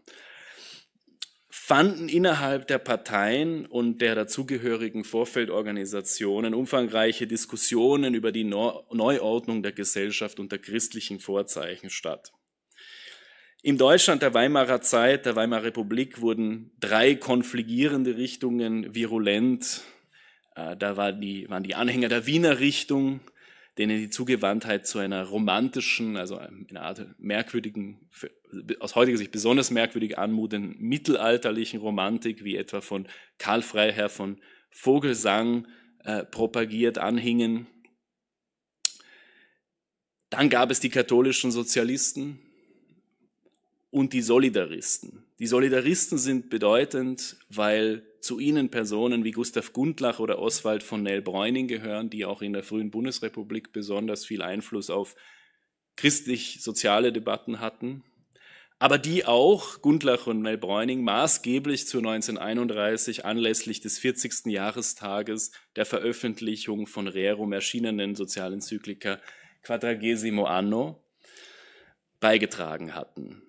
fanden innerhalb der Parteien und der dazugehörigen Vorfeldorganisationen umfangreiche Diskussionen über die Neuordnung der Gesellschaft unter christlichen Vorzeichen statt. Im Deutschland der Weimarer Zeit, der Weimarer Republik, wurden drei konfligierende Richtungen virulent. Äh, da waren die, waren die Anhänger der Wiener Richtung, denen die Zugewandtheit zu einer romantischen, also einer Art merkwürdigen, aus heutiger Sicht besonders merkwürdig anmutenden mittelalterlichen Romantik, wie etwa von Karl Freiherr von Vogelsang äh, propagiert, anhingen. Dann gab es die katholischen Sozialisten und die Solidaristen. Die Solidaristen sind bedeutend, weil zu ihnen Personen wie Gustav Gundlach oder Oswald von Nell Bräuning gehören, die auch in der frühen Bundesrepublik besonders viel Einfluss auf christlich-soziale Debatten hatten, aber die auch, Gundlach und Nell Bräuning, maßgeblich zu 1931 anlässlich des 40. Jahrestages der Veröffentlichung von Rerum erschienenen Sozialenzyklika Quadragesimo Anno beigetragen hatten.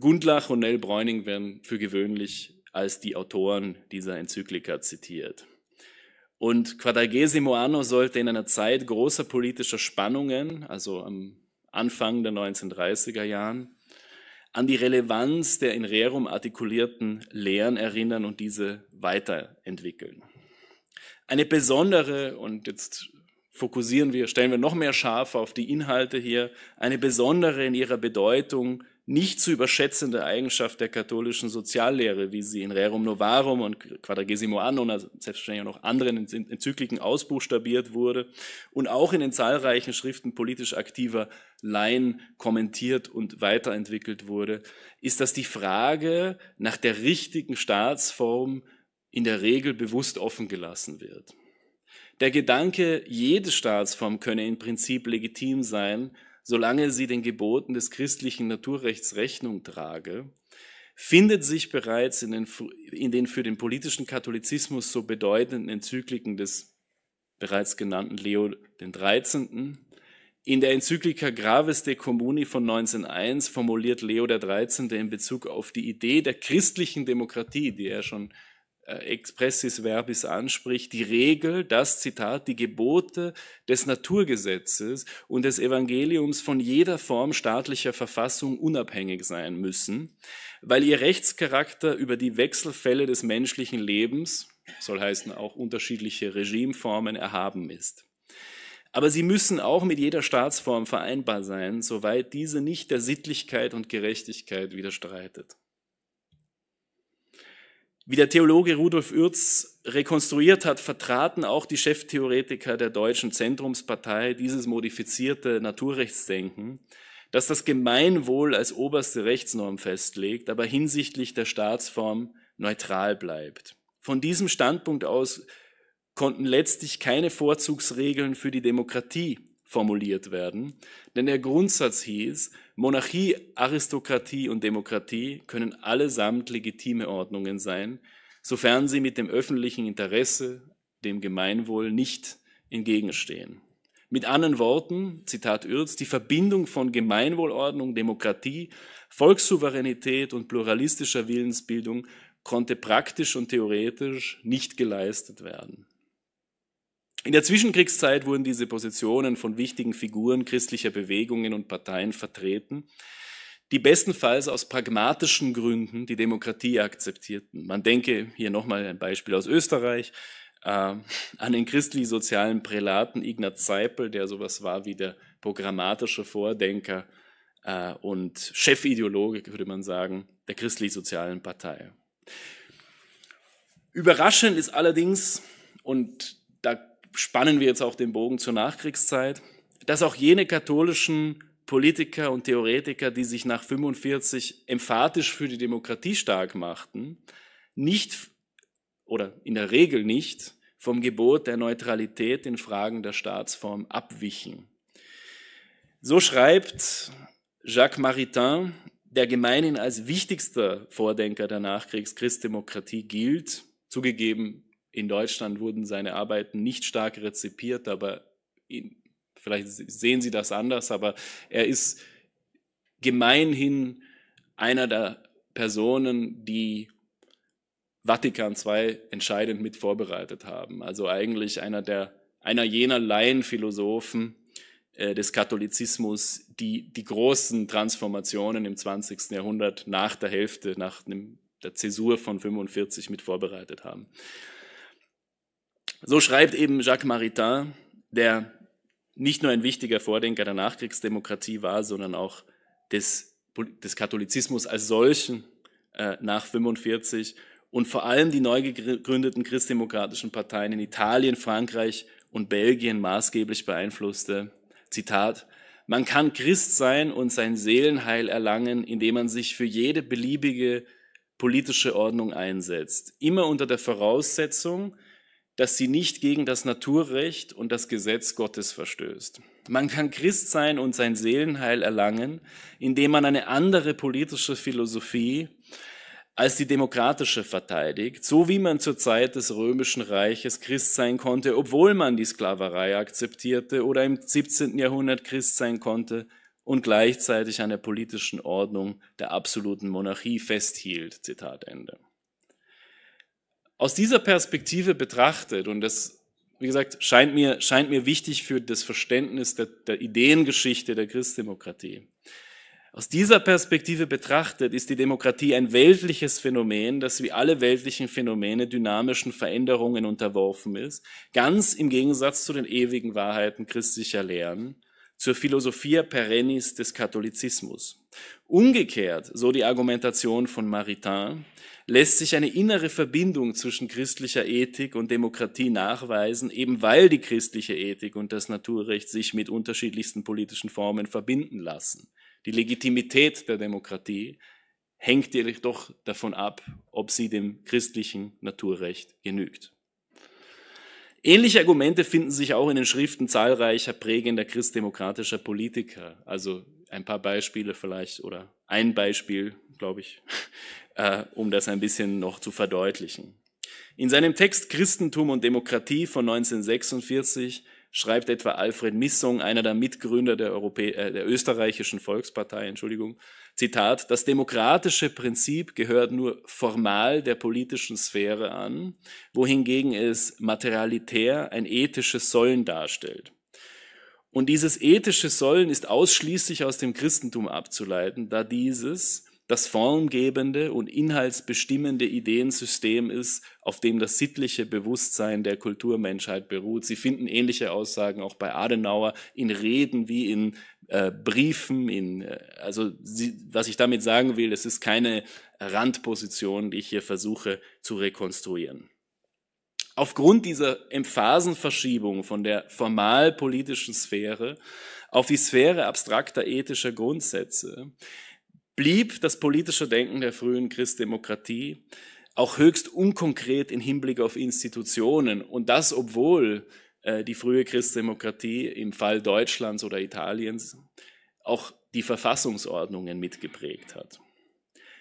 Gundlach und Nell Bräuning werden für gewöhnlich als die Autoren dieser Enzyklika zitiert. Und Quadragesimo anno sollte in einer Zeit großer politischer Spannungen, also am Anfang der 1930er Jahren, an die Relevanz der in Rerum artikulierten Lehren erinnern und diese weiterentwickeln. Eine besondere, und jetzt fokussieren wir, stellen wir noch mehr scharf auf die Inhalte hier, eine besondere in ihrer Bedeutung nicht zu überschätzende Eigenschaft der katholischen Soziallehre, wie sie in Rerum Novarum und Quadragesimo Anno und selbstverständlich auch noch anderen Enzykliken ausbuchstabiert wurde und auch in den zahlreichen Schriften politisch aktiver Laien kommentiert und weiterentwickelt wurde, ist, dass die Frage nach der richtigen Staatsform in der Regel bewusst offen gelassen wird. Der Gedanke, jede Staatsform könne im Prinzip legitim sein, solange sie den Geboten des christlichen Naturrechts Rechnung trage, findet sich bereits in den, in den für den politischen Katholizismus so bedeutenden Enzykliken des bereits genannten Leo XIII. In der Enzyklika Graves de Communi von 1901 formuliert Leo XIII. in Bezug auf die Idee der christlichen Demokratie, die er schon äh, expressis verbis anspricht, die Regel, das Zitat, die Gebote des Naturgesetzes und des Evangeliums von jeder Form staatlicher Verfassung unabhängig sein müssen, weil ihr Rechtscharakter über die Wechselfälle des menschlichen Lebens, soll heißen auch unterschiedliche Regimeformen, erhaben ist. Aber sie müssen auch mit jeder Staatsform vereinbar sein, soweit diese nicht der Sittlichkeit und Gerechtigkeit widerstreitet. Wie der Theologe Rudolf Oertz rekonstruiert hat, vertraten auch die Cheftheoretiker der deutschen Zentrumspartei dieses modifizierte Naturrechtsdenken, das das Gemeinwohl als oberste Rechtsnorm festlegt, aber hinsichtlich der Staatsform neutral bleibt. Von diesem Standpunkt aus konnten letztlich keine Vorzugsregeln für die Demokratie formuliert werden, denn der Grundsatz hieß, Monarchie, Aristokratie und Demokratie können allesamt legitime Ordnungen sein, sofern sie mit dem öffentlichen Interesse, dem Gemeinwohl nicht entgegenstehen. Mit anderen Worten, Zitat Ürz, die Verbindung von Gemeinwohlordnung, Demokratie, Volkssouveränität und pluralistischer Willensbildung konnte praktisch und theoretisch nicht geleistet werden. In der Zwischenkriegszeit wurden diese Positionen von wichtigen Figuren christlicher Bewegungen und Parteien vertreten, die bestenfalls aus pragmatischen Gründen die Demokratie akzeptierten. Man denke hier nochmal ein Beispiel aus Österreich äh, an den christlich-sozialen Prälaten Ignaz Seipel, der sowas war wie der programmatische Vordenker äh, und Chefideologe, würde man sagen, der christlich-sozialen Partei. Überraschend ist allerdings, und da spannen wir jetzt auch den Bogen zur Nachkriegszeit, dass auch jene katholischen Politiker und Theoretiker, die sich nach 45 emphatisch für die Demokratie stark machten, nicht oder in der Regel nicht vom Gebot der Neutralität in Fragen der Staatsform abwichen. So schreibt Jacques Maritain, der gemeinhin als wichtigster Vordenker der Nachkriegs-Christdemokratie gilt, zugegeben in Deutschland wurden seine Arbeiten nicht stark rezipiert, aber in, vielleicht sehen Sie das anders, aber er ist gemeinhin einer der Personen, die Vatikan II entscheidend mit vorbereitet haben. Also eigentlich einer der, einer jener Laienphilosophen äh, des Katholizismus, die die großen Transformationen im 20. Jahrhundert nach der Hälfte, nach dem, der Zäsur von 45 mit vorbereitet haben. So schreibt eben Jacques Maritain, der nicht nur ein wichtiger Vordenker der Nachkriegsdemokratie war, sondern auch des, des Katholizismus als solchen äh, nach 45 und vor allem die neu gegründeten christdemokratischen Parteien in Italien, Frankreich und Belgien maßgeblich beeinflusste. Zitat, man kann Christ sein und sein Seelenheil erlangen, indem man sich für jede beliebige politische Ordnung einsetzt, immer unter der Voraussetzung, dass sie nicht gegen das Naturrecht und das Gesetz Gottes verstößt. Man kann Christ sein und sein Seelenheil erlangen, indem man eine andere politische Philosophie als die demokratische verteidigt, so wie man zur Zeit des römischen Reiches Christ sein konnte, obwohl man die Sklaverei akzeptierte, oder im 17. Jahrhundert Christ sein konnte und gleichzeitig an der politischen Ordnung der absoluten Monarchie festhielt. Zitat Ende. Aus dieser Perspektive betrachtet, und das, wie gesagt, scheint mir, scheint mir wichtig für das Verständnis der, der Ideengeschichte der Christdemokratie. Aus dieser Perspektive betrachtet ist die Demokratie ein weltliches Phänomen, das wie alle weltlichen Phänomene dynamischen Veränderungen unterworfen ist, ganz im Gegensatz zu den ewigen Wahrheiten christlicher Lehren, zur Philosophia perennis des Katholizismus. Umgekehrt, so die Argumentation von Maritain, lässt sich eine innere Verbindung zwischen christlicher Ethik und Demokratie nachweisen, eben weil die christliche Ethik und das Naturrecht sich mit unterschiedlichsten politischen Formen verbinden lassen. Die Legitimität der Demokratie hängt jedoch doch davon ab, ob sie dem christlichen Naturrecht genügt. Ähnliche Argumente finden sich auch in den Schriften zahlreicher prägender christdemokratischer Politiker. Also ein paar Beispiele vielleicht oder ein Beispiel, glaube ich, äh, um das ein bisschen noch zu verdeutlichen. In seinem Text Christentum und Demokratie von 1946 schreibt etwa Alfred Missung, einer der Mitgründer der, Europä äh, der österreichischen Volkspartei, Entschuldigung, Zitat, das demokratische Prinzip gehört nur formal der politischen Sphäre an, wohingegen es materialitär ein ethisches Sollen darstellt. Und dieses ethische Sollen ist ausschließlich aus dem Christentum abzuleiten, da dieses das formgebende und inhaltsbestimmende Ideensystem ist, auf dem das sittliche Bewusstsein der Kulturmenschheit beruht. Sie finden ähnliche Aussagen auch bei Adenauer in Reden wie in äh, Briefen. In, äh, also sie, was ich damit sagen will, es ist keine Randposition, die ich hier versuche zu rekonstruieren. Aufgrund dieser Emphasenverschiebung von der formalpolitischen Sphäre auf die Sphäre abstrakter ethischer Grundsätze blieb das politische Denken der frühen Christdemokratie auch höchst unkonkret im Hinblick auf Institutionen. Und das, obwohl äh, die frühe Christdemokratie im Fall Deutschlands oder Italiens auch die Verfassungsordnungen mitgeprägt hat.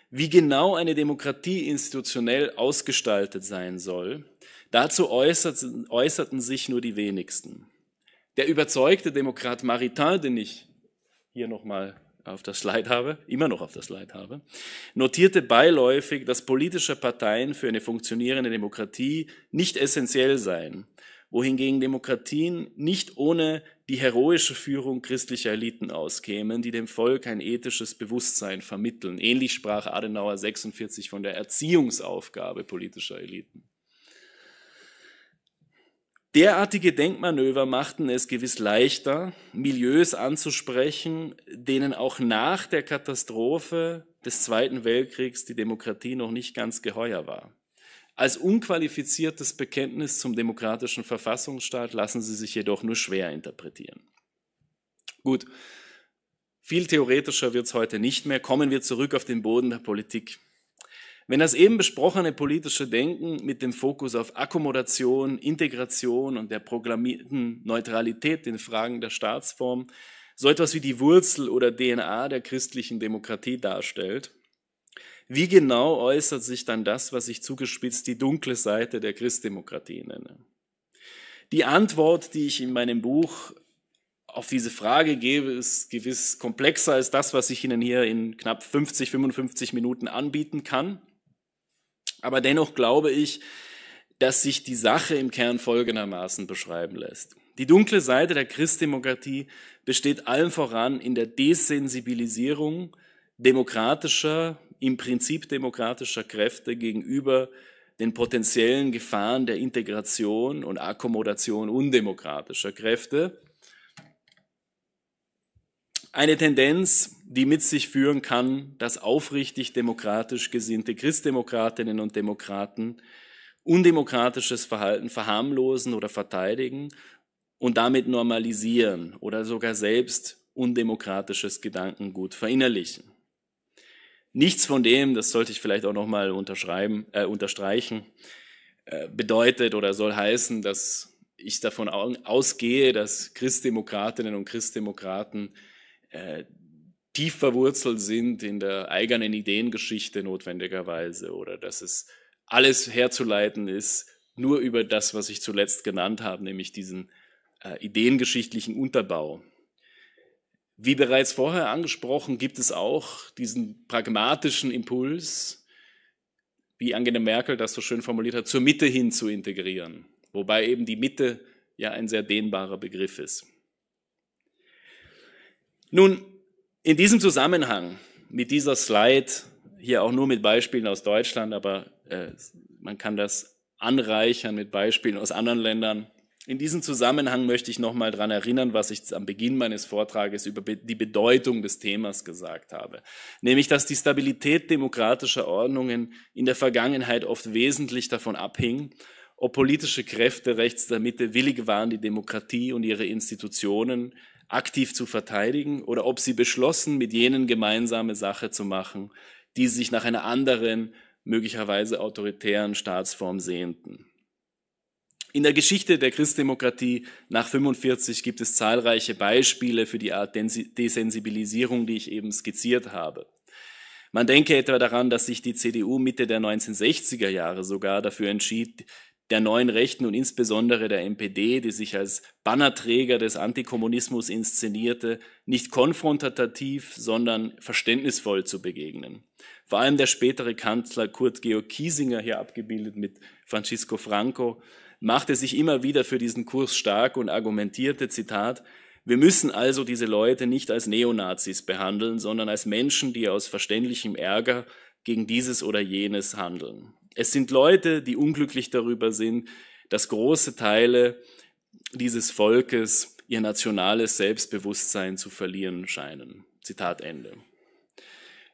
Wie genau eine Demokratie institutionell ausgestaltet sein soll, dazu äußerten, äußerten sich nur die wenigsten. Der überzeugte Demokrat Maritain, den ich hier nochmal auf das Leid habe, immer noch auf das Leid habe, notierte beiläufig, dass politische Parteien für eine funktionierende Demokratie nicht essentiell seien, wohingegen Demokratien nicht ohne die heroische Führung christlicher Eliten auskämen, die dem Volk ein ethisches Bewusstsein vermitteln. Ähnlich sprach Adenauer 46 von der Erziehungsaufgabe politischer Eliten. Derartige Denkmanöver machten es gewiss leichter, Milieus anzusprechen, denen auch nach der Katastrophe des Zweiten Weltkriegs die Demokratie noch nicht ganz geheuer war. Als unqualifiziertes Bekenntnis zum demokratischen Verfassungsstaat lassen sie sich jedoch nur schwer interpretieren. Gut, viel theoretischer wird es heute nicht mehr. Kommen wir zurück auf den Boden der Politik. Wenn das eben besprochene politische Denken mit dem Fokus auf Akkommodation, Integration und der proklamierten Neutralität in Fragen der Staatsform so etwas wie die Wurzel oder DNA der christlichen Demokratie darstellt, wie genau äußert sich dann das, was ich zugespitzt die dunkle Seite der Christdemokratie nenne? Die Antwort, die ich in meinem Buch auf diese Frage gebe, ist gewiss komplexer als das, was ich Ihnen hier in knapp 50, 55 Minuten anbieten kann. Aber dennoch glaube ich, dass sich die Sache im Kern folgendermaßen beschreiben lässt. Die dunkle Seite der Christdemokratie besteht allen voran in der Desensibilisierung demokratischer, im Prinzip demokratischer Kräfte gegenüber den potenziellen Gefahren der Integration und Akkommodation undemokratischer Kräfte eine Tendenz, die mit sich führen kann, dass aufrichtig demokratisch gesinnte Christdemokratinnen und Demokraten undemokratisches Verhalten verharmlosen oder verteidigen und damit normalisieren oder sogar selbst undemokratisches Gedankengut verinnerlichen. Nichts von dem, das sollte ich vielleicht auch nochmal unterschreiben, äh, unterstreichen, äh, bedeutet oder soll heißen, dass ich davon ausgehe, dass Christdemokratinnen und Christdemokraten äh, tief verwurzelt sind in der eigenen Ideengeschichte notwendigerweise oder dass es alles herzuleiten ist, nur über das, was ich zuletzt genannt habe, nämlich diesen äh, ideengeschichtlichen Unterbau. Wie bereits vorher angesprochen, gibt es auch diesen pragmatischen Impuls, wie Angela Merkel das so schön formuliert hat, zur Mitte hin zu integrieren, wobei eben die Mitte ja ein sehr dehnbarer Begriff ist. Nun, in diesem Zusammenhang mit dieser Slide, hier auch nur mit Beispielen aus Deutschland, aber äh, man kann das anreichern mit Beispielen aus anderen Ländern. In diesem Zusammenhang möchte ich nochmal daran erinnern, was ich am Beginn meines Vortrages über die Bedeutung des Themas gesagt habe, nämlich dass die Stabilität demokratischer Ordnungen in der Vergangenheit oft wesentlich davon abhing, ob politische Kräfte rechts der Mitte willig waren, die Demokratie und ihre Institutionen aktiv zu verteidigen oder ob sie beschlossen, mit jenen gemeinsame Sache zu machen, die sich nach einer anderen, möglicherweise autoritären Staatsform sehnten. In der Geschichte der Christdemokratie nach 45 gibt es zahlreiche Beispiele für die Art Desensibilisierung, die ich eben skizziert habe. Man denke etwa daran, dass sich die CDU Mitte der 1960er Jahre sogar dafür entschied, der neuen Rechten und insbesondere der NPD, die sich als Bannerträger des Antikommunismus inszenierte, nicht konfrontativ, sondern verständnisvoll zu begegnen. Vor allem der spätere Kanzler Kurt Georg Kiesinger, hier abgebildet mit Francisco Franco, machte sich immer wieder für diesen Kurs stark und argumentierte, Zitat, wir müssen also diese Leute nicht als Neonazis behandeln, sondern als Menschen, die aus verständlichem Ärger gegen dieses oder jenes handeln. Es sind Leute, die unglücklich darüber sind, dass große Teile dieses Volkes ihr nationales Selbstbewusstsein zu verlieren scheinen. Zitat Ende.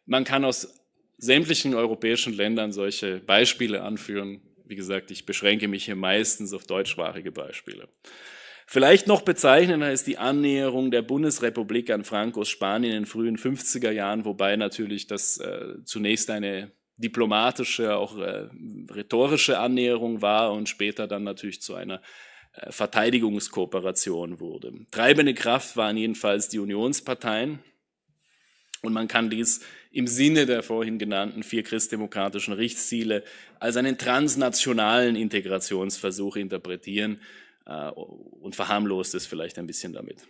Man kann aus sämtlichen europäischen Ländern solche Beispiele anführen. Wie gesagt, ich beschränke mich hier meistens auf deutschsprachige Beispiele. Vielleicht noch bezeichnender ist die Annäherung der Bundesrepublik an Francos Spanien in den frühen 50er Jahren, wobei natürlich das äh, zunächst eine diplomatische, auch äh, rhetorische Annäherung war und später dann natürlich zu einer äh, Verteidigungskooperation wurde. Treibende Kraft waren jedenfalls die Unionsparteien und man kann dies im Sinne der vorhin genannten vier christdemokratischen Richtziele als einen transnationalen Integrationsversuch interpretieren äh, und verharmlost es vielleicht ein bisschen damit.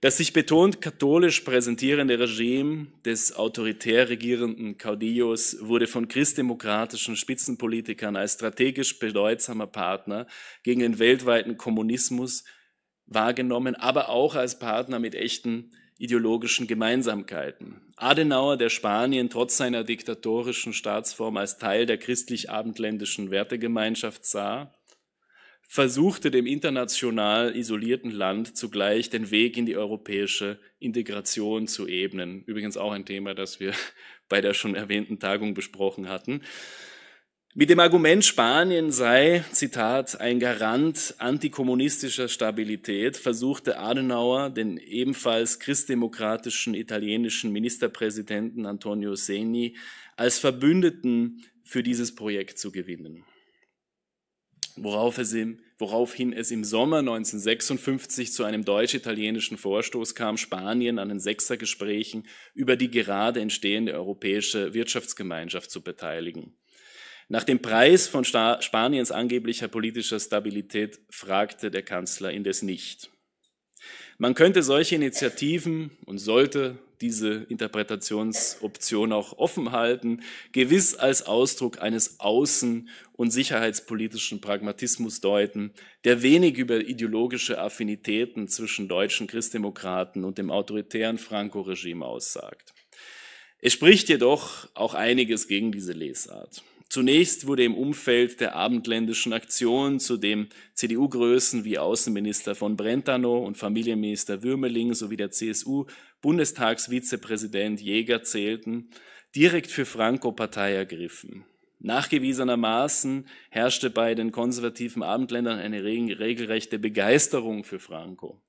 Das sich betont katholisch präsentierende Regime des autoritär regierenden Caudillos wurde von christdemokratischen Spitzenpolitikern als strategisch bedeutsamer Partner gegen den weltweiten Kommunismus wahrgenommen, aber auch als Partner mit echten ideologischen Gemeinsamkeiten. Adenauer, der Spanien trotz seiner diktatorischen Staatsform als Teil der christlich-abendländischen Wertegemeinschaft sah, versuchte dem international isolierten Land zugleich den Weg in die europäische Integration zu ebnen. Übrigens auch ein Thema, das wir bei der schon erwähnten Tagung besprochen hatten. Mit dem Argument, Spanien sei, Zitat, ein Garant antikommunistischer Stabilität, versuchte Adenauer, den ebenfalls christdemokratischen italienischen Ministerpräsidenten Antonio Seni als Verbündeten für dieses Projekt zu gewinnen worauf es im, woraufhin es im Sommer 1956 zu einem deutsch-italienischen Vorstoß kam, Spanien an den Sechsergesprächen über die gerade entstehende europäische Wirtschaftsgemeinschaft zu beteiligen. Nach dem Preis von Sta Spaniens angeblicher politischer Stabilität fragte der Kanzler indes nicht. Man könnte solche Initiativen und sollte diese Interpretationsoption auch offen halten, gewiss als Ausdruck eines außen- und sicherheitspolitischen Pragmatismus deuten, der wenig über ideologische Affinitäten zwischen deutschen Christdemokraten und dem autoritären Franco-Regime aussagt. Es spricht jedoch auch einiges gegen diese Lesart. Zunächst wurde im Umfeld der abendländischen Aktion, zu dem CDU-Größen wie Außenminister von Brentano und Familienminister Würmeling sowie der CSU-Bundestagsvizepräsident Jäger zählten, direkt für Franco Partei ergriffen. Nachgewiesenermaßen herrschte bei den konservativen Abendländern eine regelrechte Begeisterung für Franco.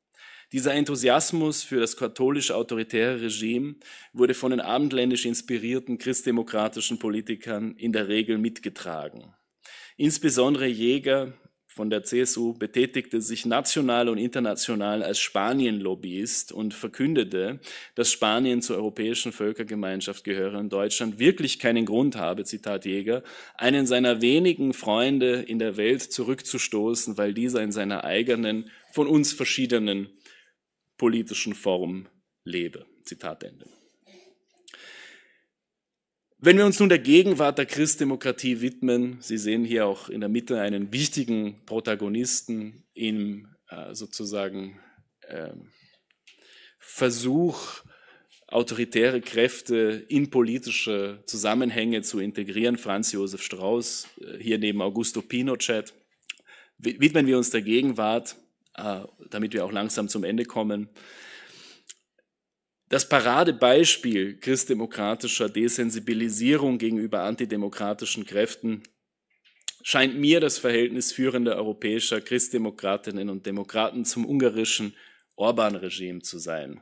Dieser Enthusiasmus für das katholisch autoritäre Regime wurde von den abendländisch inspirierten christdemokratischen Politikern in der Regel mitgetragen. Insbesondere Jäger von der CSU betätigte sich national und international als Spanien-Lobbyist und verkündete, dass Spanien zur europäischen Völkergemeinschaft gehöre und Deutschland wirklich keinen Grund habe, Zitat Jäger, einen seiner wenigen Freunde in der Welt zurückzustoßen, weil dieser in seiner eigenen, von uns verschiedenen politischen Form lebe. Zitat Ende. Wenn wir uns nun der Gegenwart der Christdemokratie widmen, Sie sehen hier auch in der Mitte einen wichtigen Protagonisten im äh, sozusagen ähm, Versuch, autoritäre Kräfte in politische Zusammenhänge zu integrieren, Franz Josef Strauß, äh, hier neben Augusto Pinochet, widmen wir uns der Gegenwart äh, damit wir auch langsam zum Ende kommen. Das Paradebeispiel christdemokratischer Desensibilisierung gegenüber antidemokratischen Kräften scheint mir das Verhältnis führender europäischer Christdemokratinnen und Demokraten zum ungarischen Orban-Regime zu sein.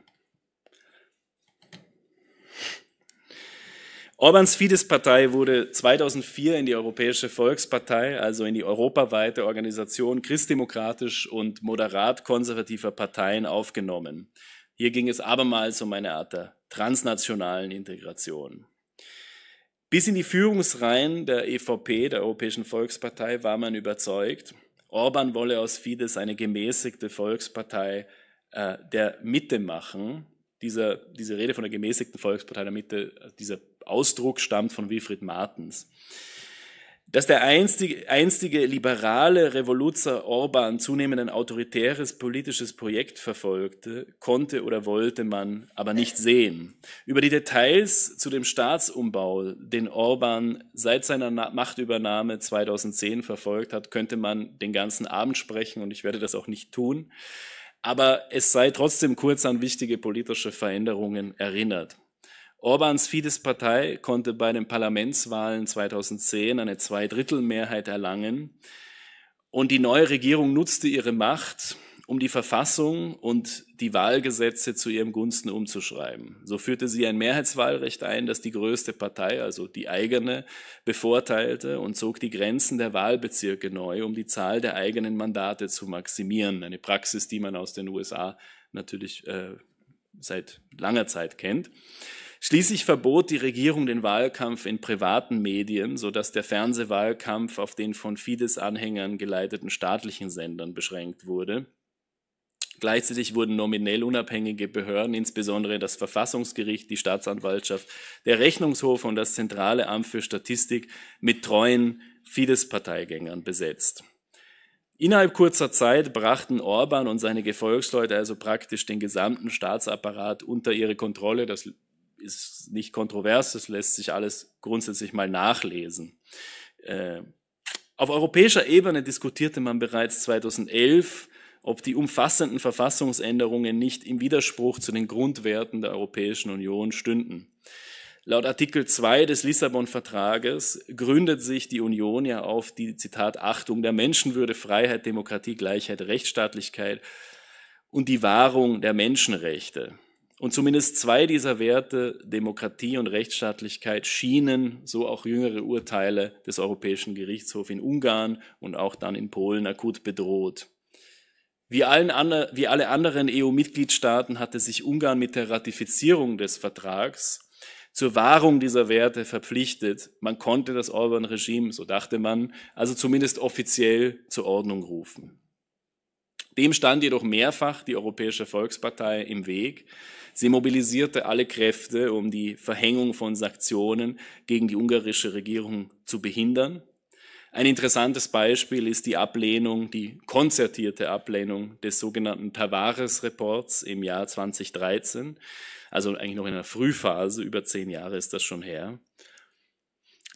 Orbans Fidesz-Partei wurde 2004 in die Europäische Volkspartei, also in die europaweite Organisation christdemokratisch und moderat konservativer Parteien aufgenommen. Hier ging es abermals um eine Art der transnationalen Integration. Bis in die Führungsreihen der EVP, der Europäischen Volkspartei, war man überzeugt, Orban wolle aus Fidesz eine gemäßigte Volkspartei äh, der Mitte machen. Dieser, diese Rede von der gemäßigten Volkspartei der Mitte, dieser Ausdruck stammt von Wilfried Martens. Dass der einstige, einstige liberale Revoluzer Orban zunehmend ein autoritäres politisches Projekt verfolgte, konnte oder wollte man aber nicht sehen. Über die Details zu dem Staatsumbau, den Orban seit seiner Machtübernahme 2010 verfolgt hat, könnte man den ganzen Abend sprechen und ich werde das auch nicht tun. Aber es sei trotzdem kurz an wichtige politische Veränderungen erinnert. Orbans Fidesz-Partei konnte bei den Parlamentswahlen 2010 eine Zweidrittelmehrheit erlangen und die neue Regierung nutzte ihre Macht, um die Verfassung und die Wahlgesetze zu ihrem Gunsten umzuschreiben. So führte sie ein Mehrheitswahlrecht ein, das die größte Partei, also die eigene, bevorteilte und zog die Grenzen der Wahlbezirke neu, um die Zahl der eigenen Mandate zu maximieren. Eine Praxis, die man aus den USA natürlich äh, seit langer Zeit kennt. Schließlich verbot die Regierung den Wahlkampf in privaten Medien, sodass der Fernsehwahlkampf auf den von Fidesz-Anhängern geleiteten staatlichen Sendern beschränkt wurde. Gleichzeitig wurden nominell unabhängige Behörden, insbesondere das Verfassungsgericht, die Staatsanwaltschaft, der Rechnungshof und das Zentrale Amt für Statistik mit treuen Fidesz-Parteigängern besetzt. Innerhalb kurzer Zeit brachten Orban und seine Gefolgsleute also praktisch den gesamten Staatsapparat unter ihre Kontrolle. Das ist nicht kontrovers, das lässt sich alles grundsätzlich mal nachlesen. Äh, auf europäischer Ebene diskutierte man bereits 2011, ob die umfassenden Verfassungsänderungen nicht im Widerspruch zu den Grundwerten der Europäischen Union stünden. Laut Artikel 2 des Lissabon-Vertrages gründet sich die Union ja auf die, Zitat, Achtung der Menschenwürde, Freiheit, Demokratie, Gleichheit, Rechtsstaatlichkeit und die Wahrung der Menschenrechte. Und zumindest zwei dieser Werte, Demokratie und Rechtsstaatlichkeit, schienen, so auch jüngere Urteile des Europäischen Gerichtshofs in Ungarn und auch dann in Polen akut bedroht. Wie, allen wie alle anderen EU-Mitgliedstaaten hatte sich Ungarn mit der Ratifizierung des Vertrags zur Wahrung dieser Werte verpflichtet. Man konnte das Orban-Regime, so dachte man, also zumindest offiziell zur Ordnung rufen. Dem stand jedoch mehrfach die Europäische Volkspartei im Weg, Sie mobilisierte alle Kräfte, um die Verhängung von Sanktionen gegen die ungarische Regierung zu behindern. Ein interessantes Beispiel ist die Ablehnung, die konzertierte Ablehnung des sogenannten Tavares-Reports im Jahr 2013, also eigentlich noch in einer Frühphase, über zehn Jahre ist das schon her.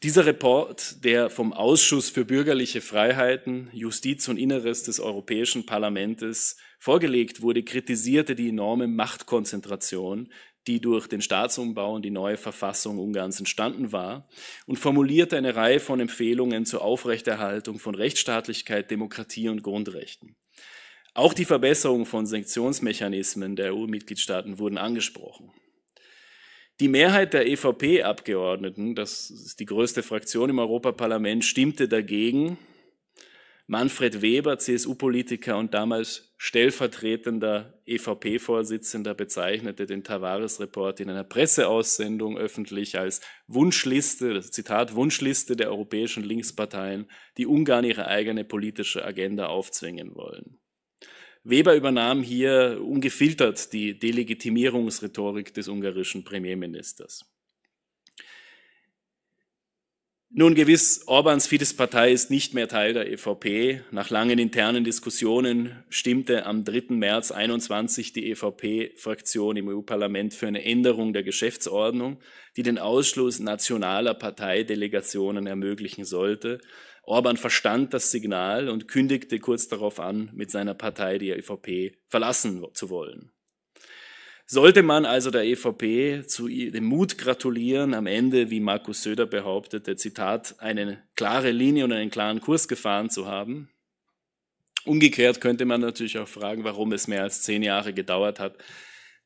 Dieser Report, der vom Ausschuss für bürgerliche Freiheiten, Justiz und Inneres des Europäischen Parlamentes vorgelegt wurde, kritisierte die enorme Machtkonzentration, die durch den Staatsumbau und die neue Verfassung Ungarns entstanden war, und formulierte eine Reihe von Empfehlungen zur Aufrechterhaltung von Rechtsstaatlichkeit, Demokratie und Grundrechten. Auch die Verbesserung von Sanktionsmechanismen der EU-Mitgliedstaaten wurden angesprochen. Die Mehrheit der EVP-Abgeordneten, das ist die größte Fraktion im Europaparlament, stimmte dagegen. Manfred Weber, CSU-Politiker und damals stellvertretender EVP-Vorsitzender, bezeichnete den Tavares-Report in einer Presseaussendung öffentlich als Wunschliste, Zitat, Wunschliste der europäischen Linksparteien, die Ungarn ihre eigene politische Agenda aufzwingen wollen. Weber übernahm hier ungefiltert die Delegitimierungsrhetorik des ungarischen Premierministers. Nun gewiss, Orbans Fidesz-Partei ist nicht mehr Teil der EVP. Nach langen internen Diskussionen stimmte am 3. März 2021 die EVP-Fraktion im EU-Parlament für eine Änderung der Geschäftsordnung, die den Ausschluss nationaler Parteidelegationen ermöglichen sollte Orban verstand das Signal und kündigte kurz darauf an, mit seiner Partei, die EVP, verlassen zu wollen. Sollte man also der EVP zu dem Mut gratulieren, am Ende, wie Markus Söder behauptete, Zitat, eine klare Linie und einen klaren Kurs gefahren zu haben? Umgekehrt könnte man natürlich auch fragen, warum es mehr als zehn Jahre gedauert hat,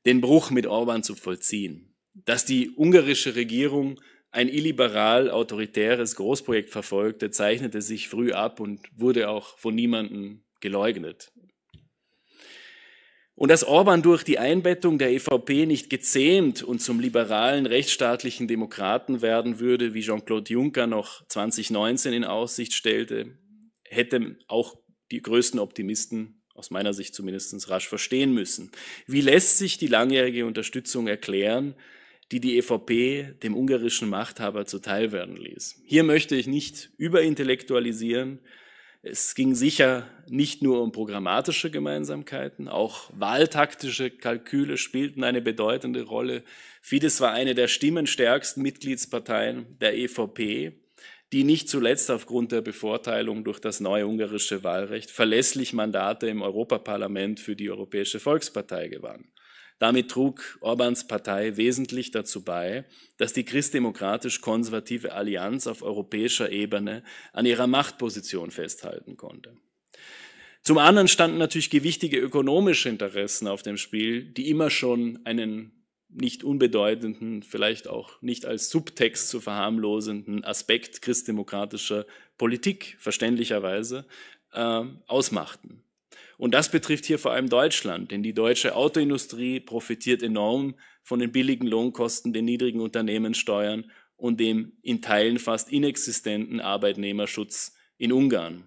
den Bruch mit Orban zu vollziehen. Dass die ungarische Regierung ein illiberal autoritäres Großprojekt verfolgte, zeichnete sich früh ab und wurde auch von niemandem geleugnet. Und dass Orban durch die Einbettung der EVP nicht gezähmt und zum liberalen, rechtsstaatlichen Demokraten werden würde, wie Jean-Claude Juncker noch 2019 in Aussicht stellte, hätte auch die größten Optimisten aus meiner Sicht zumindest rasch verstehen müssen. Wie lässt sich die langjährige Unterstützung erklären, die die EVP dem ungarischen Machthaber zuteil werden ließ. Hier möchte ich nicht überintellektualisieren. Es ging sicher nicht nur um programmatische Gemeinsamkeiten, auch wahltaktische Kalküle spielten eine bedeutende Rolle. Fidesz war eine der stimmenstärksten Mitgliedsparteien der EVP, die nicht zuletzt aufgrund der Bevorteilung durch das neue ungarische Wahlrecht verlässlich Mandate im Europaparlament für die Europäische Volkspartei gewann. Damit trug Orbans Partei wesentlich dazu bei, dass die christdemokratisch-konservative Allianz auf europäischer Ebene an ihrer Machtposition festhalten konnte. Zum anderen standen natürlich gewichtige ökonomische Interessen auf dem Spiel, die immer schon einen nicht unbedeutenden, vielleicht auch nicht als Subtext zu verharmlosenden Aspekt christdemokratischer Politik verständlicherweise äh, ausmachten. Und das betrifft hier vor allem Deutschland, denn die deutsche Autoindustrie profitiert enorm von den billigen Lohnkosten, den niedrigen Unternehmenssteuern und dem in Teilen fast inexistenten Arbeitnehmerschutz in Ungarn.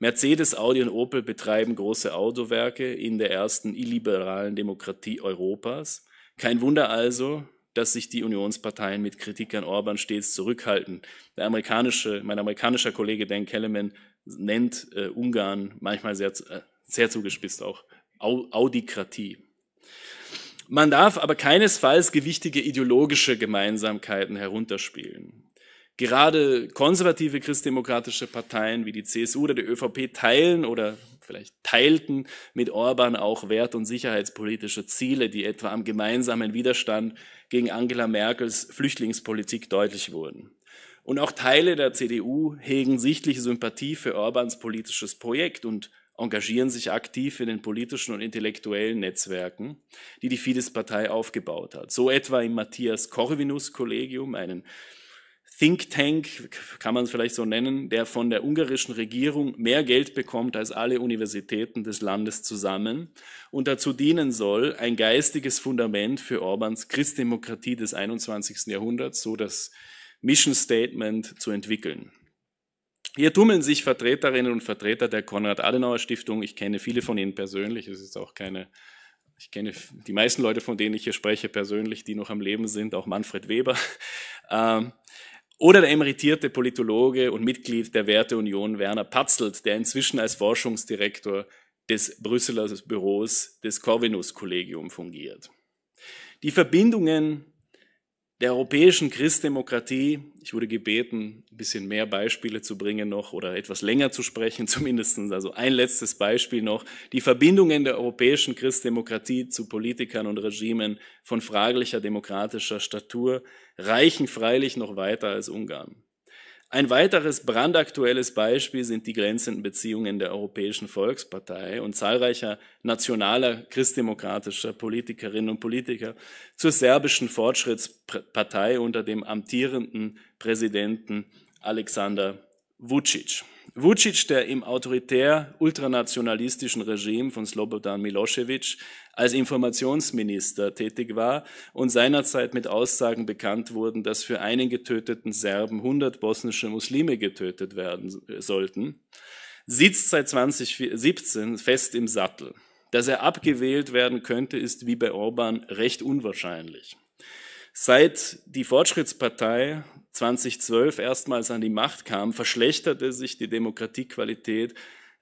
Mercedes, Audi und Opel betreiben große Autowerke in der ersten illiberalen Demokratie Europas. Kein Wunder also, dass sich die Unionsparteien mit Kritik an Orban stets zurückhalten. Der amerikanische, mein amerikanischer Kollege Dan Kellerman nennt äh, Ungarn manchmal sehr, äh, sehr zugespitzt auch. Audikratie. Man darf aber keinesfalls gewichtige ideologische Gemeinsamkeiten herunterspielen. Gerade konservative christdemokratische Parteien wie die CSU oder die ÖVP teilen oder vielleicht teilten mit Orban auch wert- und sicherheitspolitische Ziele, die etwa am gemeinsamen Widerstand gegen Angela Merkels Flüchtlingspolitik deutlich wurden. Und auch Teile der CDU hegen sichtliche Sympathie für Orbans politisches Projekt und engagieren sich aktiv in den politischen und intellektuellen Netzwerken, die die Fidesz-Partei aufgebaut hat. So etwa im Matthias Corvinus-Kollegium, einen Think Tank, kann man es vielleicht so nennen, der von der ungarischen Regierung mehr Geld bekommt als alle Universitäten des Landes zusammen und dazu dienen soll, ein geistiges Fundament für Orbans Christdemokratie des 21. Jahrhunderts, so das Mission Statement, zu entwickeln. Hier tummeln sich Vertreterinnen und Vertreter der Konrad-Adenauer-Stiftung. Ich kenne viele von ihnen persönlich. Es ist auch keine, ich kenne die meisten Leute, von denen ich hier spreche, persönlich, die noch am Leben sind, auch Manfred Weber. Ähm, oder der emeritierte Politologe und Mitglied der Werteunion Werner Patzelt, der inzwischen als Forschungsdirektor des Brüsseler Büros des Corvinus-Kollegium fungiert. Die Verbindungen der europäischen Christdemokratie. Ich wurde gebeten, ein bisschen mehr Beispiele zu bringen noch oder etwas länger zu sprechen zumindestens. Also ein letztes Beispiel noch. Die Verbindungen der europäischen Christdemokratie zu Politikern und Regimen von fraglicher demokratischer Statur reichen freilich noch weiter als Ungarn. Ein weiteres brandaktuelles Beispiel sind die glänzenden Beziehungen der Europäischen Volkspartei und zahlreicher nationaler christdemokratischer Politikerinnen und Politiker zur serbischen Fortschrittspartei unter dem amtierenden Präsidenten Alexander Vucic. Vucic, der im autoritär ultranationalistischen Regime von Slobodan Milosevic als Informationsminister tätig war und seinerzeit mit Aussagen bekannt wurden, dass für einen getöteten Serben 100 bosnische Muslime getötet werden sollten, sitzt seit 2017 fest im Sattel. Dass er abgewählt werden könnte, ist wie bei Orban recht unwahrscheinlich. Seit die Fortschrittspartei 2012 erstmals an die Macht kam, verschlechterte sich die Demokratiequalität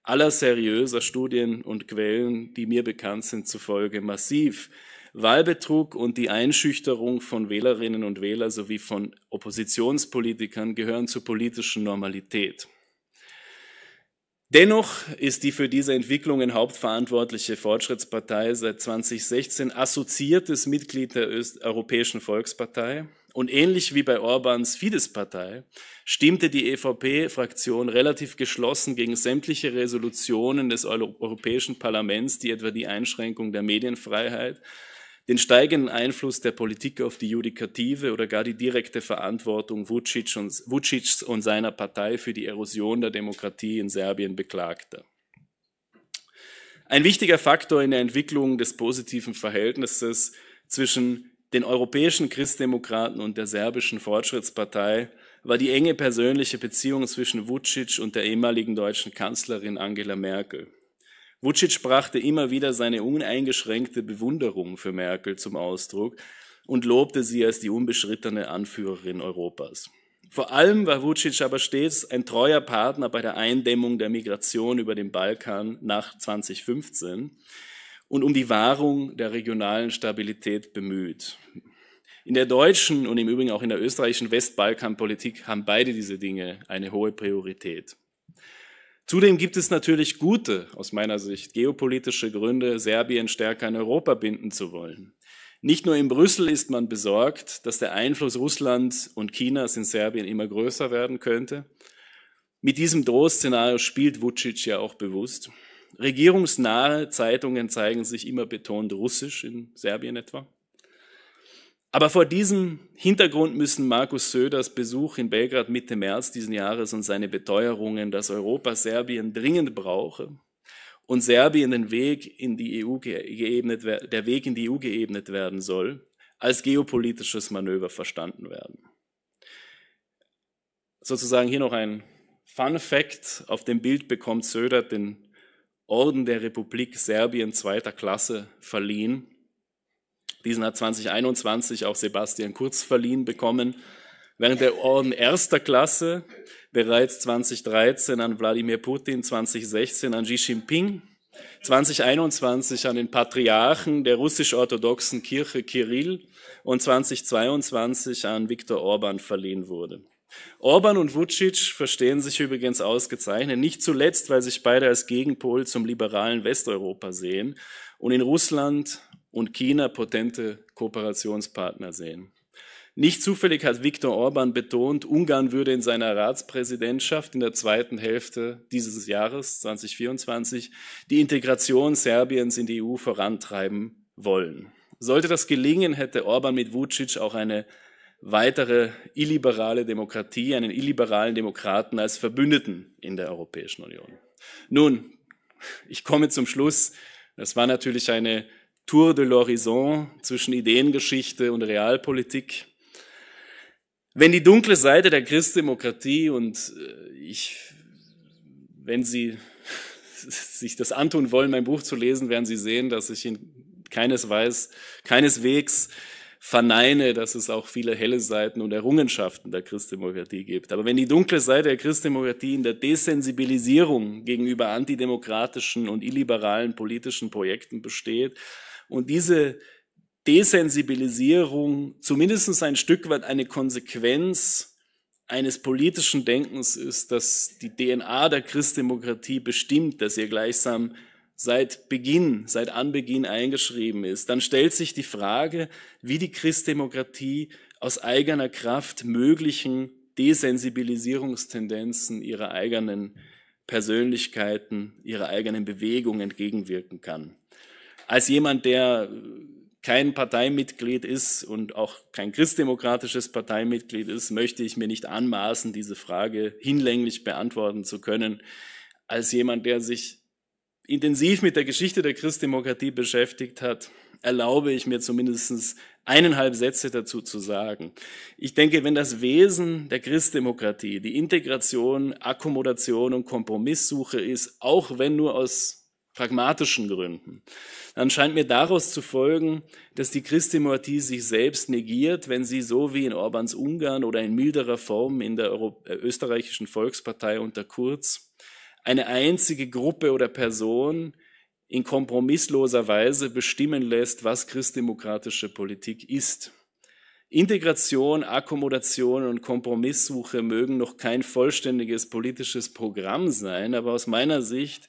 aller seriöser Studien und Quellen, die mir bekannt sind, zufolge massiv. Wahlbetrug und die Einschüchterung von Wählerinnen und Wählern sowie von Oppositionspolitikern gehören zur politischen Normalität. Dennoch ist die für diese Entwicklungen hauptverantwortliche Fortschrittspartei seit 2016 assoziiertes Mitglied der Öst Europäischen Volkspartei und ähnlich wie bei Orbans Fidesz-Partei stimmte die EVP-Fraktion relativ geschlossen gegen sämtliche Resolutionen des Europäischen Parlaments, die etwa die Einschränkung der Medienfreiheit, den steigenden Einfluss der Politik auf die Judikative oder gar die direkte Verantwortung Vucic und, Vucic und seiner Partei für die Erosion der Demokratie in Serbien beklagte. Ein wichtiger Faktor in der Entwicklung des positiven Verhältnisses zwischen den europäischen Christdemokraten und der serbischen Fortschrittspartei war die enge persönliche Beziehung zwischen Vucic und der ehemaligen deutschen Kanzlerin Angela Merkel. Vucic brachte immer wieder seine uneingeschränkte Bewunderung für Merkel zum Ausdruck und lobte sie als die unbeschrittene Anführerin Europas. Vor allem war Vucic aber stets ein treuer Partner bei der Eindämmung der Migration über den Balkan nach 2015 und um die Wahrung der regionalen Stabilität bemüht. In der deutschen und im Übrigen auch in der österreichischen Westbalkanpolitik haben beide diese Dinge eine hohe Priorität. Zudem gibt es natürlich gute, aus meiner Sicht, geopolitische Gründe, Serbien stärker an Europa binden zu wollen. Nicht nur in Brüssel ist man besorgt, dass der Einfluss Russlands und Chinas in Serbien immer größer werden könnte. Mit diesem Drohszenario spielt Vucic ja auch bewusst. Regierungsnahe Zeitungen zeigen sich immer betont russisch, in Serbien etwa. Aber vor diesem Hintergrund müssen Markus Söders Besuch in Belgrad Mitte März diesen Jahres und seine Beteuerungen, dass Europa Serbien dringend brauche und Serbien den Weg in die EU geebnet, der Weg in die EU geebnet werden soll, als geopolitisches Manöver verstanden werden. Sozusagen hier noch ein Fun Fact. Auf dem Bild bekommt Söder den Orden der Republik Serbien zweiter Klasse verliehen. Diesen hat 2021 auch Sebastian Kurz verliehen bekommen, während der Orden erster Klasse bereits 2013 an Wladimir Putin, 2016 an Xi Jinping, 2021 an den Patriarchen der russisch-orthodoxen Kirche Kirill und 2022 an Viktor Orban verliehen wurde. Orban und Vucic verstehen sich übrigens ausgezeichnet, nicht zuletzt, weil sich beide als Gegenpol zum liberalen Westeuropa sehen und in Russland und China potente Kooperationspartner sehen. Nicht zufällig hat Viktor Orban betont, Ungarn würde in seiner Ratspräsidentschaft in der zweiten Hälfte dieses Jahres 2024 die Integration Serbiens in die EU vorantreiben wollen. Sollte das gelingen, hätte Orban mit Vucic auch eine weitere illiberale Demokratie, einen illiberalen Demokraten als Verbündeten in der Europäischen Union. Nun, ich komme zum Schluss. Das war natürlich eine Tour de l'Horizon zwischen Ideengeschichte und Realpolitik. Wenn die dunkle Seite der Christdemokratie und äh, ich, wenn Sie sich das antun wollen, mein Buch zu lesen, werden Sie sehen, dass ich in keines weiß, keineswegs verneine, dass es auch viele helle Seiten und Errungenschaften der Christdemokratie gibt. Aber wenn die dunkle Seite der Christdemokratie in der Desensibilisierung gegenüber antidemokratischen und illiberalen politischen Projekten besteht und diese Desensibilisierung zumindest ein Stück weit eine Konsequenz eines politischen Denkens ist, dass die DNA der Christdemokratie bestimmt, dass ihr gleichsam seit Beginn, seit Anbeginn eingeschrieben ist, dann stellt sich die Frage, wie die Christdemokratie aus eigener Kraft möglichen Desensibilisierungstendenzen ihrer eigenen Persönlichkeiten, ihrer eigenen Bewegung entgegenwirken kann. Als jemand, der kein Parteimitglied ist und auch kein christdemokratisches Parteimitglied ist, möchte ich mir nicht anmaßen, diese Frage hinlänglich beantworten zu können. Als jemand, der sich intensiv mit der Geschichte der Christdemokratie beschäftigt hat, erlaube ich mir zumindest eineinhalb Sätze dazu zu sagen. Ich denke, wenn das Wesen der Christdemokratie die Integration, Akkommodation und Kompromisssuche ist, auch wenn nur aus pragmatischen Gründen, dann scheint mir daraus zu folgen, dass die Christdemokratie sich selbst negiert, wenn sie so wie in Orbans Ungarn oder in milderer Form in der Euro äh, österreichischen Volkspartei unter Kurz eine einzige Gruppe oder Person in kompromissloser Weise bestimmen lässt, was christdemokratische Politik ist. Integration, Akkommodation und Kompromisssuche mögen noch kein vollständiges politisches Programm sein, aber aus meiner Sicht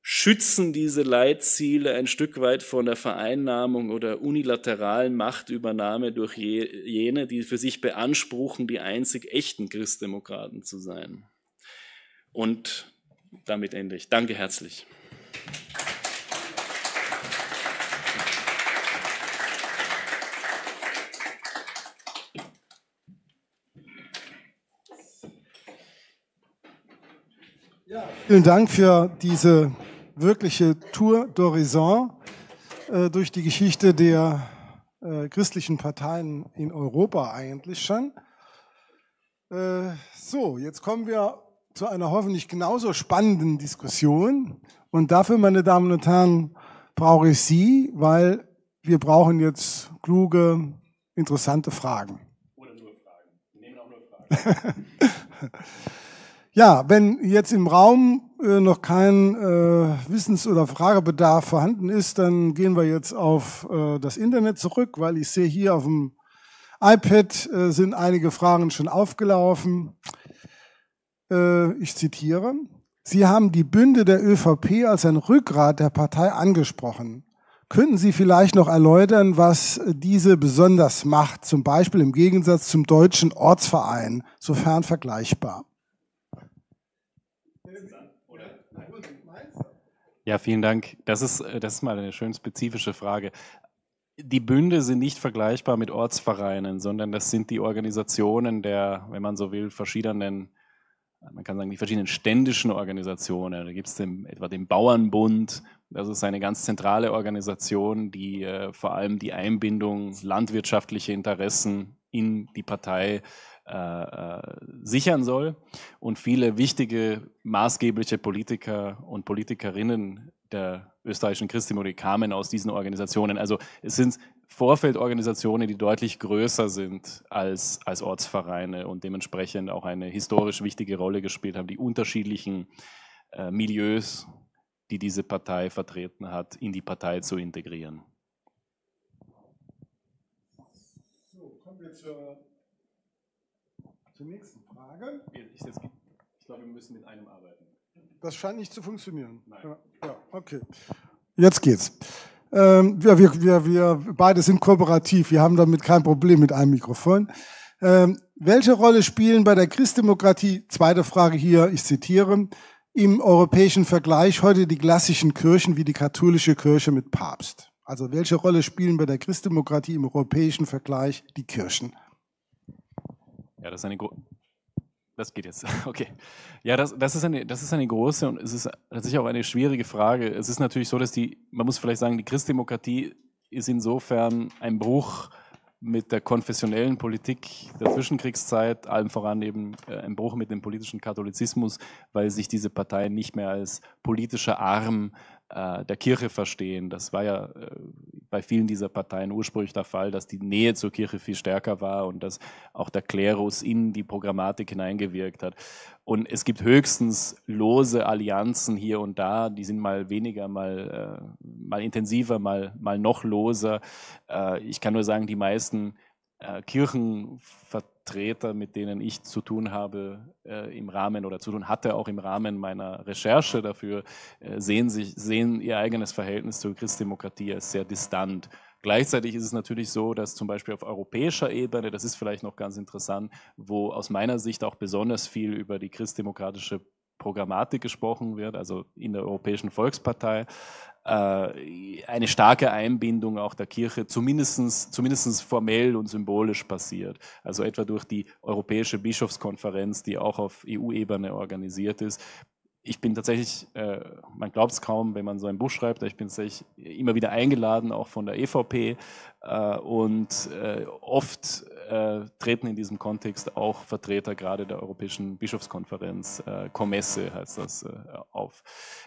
schützen diese Leitziele ein Stück weit von der Vereinnahmung oder unilateralen Machtübernahme durch jene, die für sich beanspruchen, die einzig echten Christdemokraten zu sein. Und damit ende ich. Danke herzlich.
Ja, vielen Dank für diese wirkliche Tour d'Horizon äh, durch die Geschichte der äh, christlichen Parteien in Europa eigentlich schon. Äh, so, jetzt kommen wir zu einer hoffentlich genauso spannenden Diskussion. Und dafür, meine Damen und Herren, brauche ich Sie, weil wir brauchen jetzt kluge, interessante Fragen. Oder nur Fragen. Wir nehmen auch nur Fragen. ja, wenn jetzt im Raum äh, noch kein äh, Wissens- oder Fragebedarf vorhanden ist, dann gehen wir jetzt auf äh, das Internet zurück, weil ich sehe hier auf dem iPad äh, sind einige Fragen schon aufgelaufen äh, ich zitiere, Sie haben die Bünde der ÖVP als ein Rückgrat der Partei angesprochen. Könnten Sie vielleicht noch erläutern, was diese besonders macht, zum Beispiel im Gegensatz zum deutschen Ortsverein, sofern vergleichbar?
Ja, vielen Dank. Das ist, äh, das ist mal eine schön spezifische Frage. Die Bünde sind nicht vergleichbar mit Ortsvereinen, sondern das sind die Organisationen der, wenn man so will, verschiedenen man kann sagen, die verschiedenen ständischen Organisationen. Da gibt es etwa den Bauernbund. Das ist eine ganz zentrale Organisation, die äh, vor allem die Einbindung landwirtschaftlicher Interessen in die Partei äh, äh, sichern soll. Und viele wichtige, maßgebliche Politiker und Politikerinnen der österreichischen Christdemokratie kamen aus diesen Organisationen. Also es sind Vorfeldorganisationen, die deutlich größer sind als, als Ortsvereine und dementsprechend auch eine historisch wichtige Rolle gespielt haben, die unterschiedlichen äh, Milieus, die diese Partei vertreten hat, in die Partei zu integrieren.
So, kommen wir zur, zur nächsten Frage. Ich, ich glaube, wir müssen mit einem arbeiten. Das scheint nicht zu funktionieren. Nein. Ja, ja, okay. Jetzt geht's. Ähm, ja, wir, wir, wir beide sind kooperativ. Wir haben damit kein Problem mit einem Mikrofon. Ähm, welche Rolle spielen bei der Christdemokratie, zweite Frage hier, ich zitiere, im europäischen Vergleich heute die klassischen Kirchen wie die katholische Kirche mit Papst? Also welche Rolle spielen bei der Christdemokratie im europäischen Vergleich die Kirchen?
Ja, das ist eine, das geht jetzt. Okay. Ja, das, das, ist eine, das ist eine große und es ist tatsächlich auch eine schwierige Frage. Es ist natürlich so, dass die, man muss vielleicht sagen, die Christdemokratie ist insofern ein Bruch mit der konfessionellen Politik der Zwischenkriegszeit, allem voran eben äh, ein Bruch mit dem politischen Katholizismus, weil sich diese Partei nicht mehr als politischer Arm äh, der Kirche verstehen. Das war ja äh, bei vielen dieser Parteien ursprünglich der Fall, dass die Nähe zur Kirche viel stärker war und dass auch der Klerus in die Programmatik hineingewirkt hat. Und es gibt höchstens lose Allianzen hier und da, die sind mal weniger, mal, äh, mal intensiver, mal, mal noch loser. ich kann nur sagen, die meisten Kirchenvertreter Vertreter, mit denen ich zu tun habe äh, im Rahmen oder zu tun hatte, auch im Rahmen meiner Recherche dafür, äh, sehen, sich, sehen ihr eigenes Verhältnis zur Christdemokratie als sehr distant. Gleichzeitig ist es natürlich so, dass zum Beispiel auf europäischer Ebene, das ist vielleicht noch ganz interessant, wo aus meiner Sicht auch besonders viel über die christdemokratische Programmatik gesprochen wird, also in der Europäischen Volkspartei, äh, eine starke Einbindung auch der Kirche zumindest formell und symbolisch passiert. Also etwa durch die Europäische Bischofskonferenz, die auch auf EU-Ebene organisiert ist, ich bin tatsächlich, äh, man glaubt es kaum, wenn man so ein Buch schreibt, ich bin tatsächlich immer wieder eingeladen, auch von der EVP. Äh, und äh, oft äh, treten in diesem Kontext auch Vertreter gerade der Europäischen Bischofskonferenz, äh, COMESSE heißt das, äh, auf.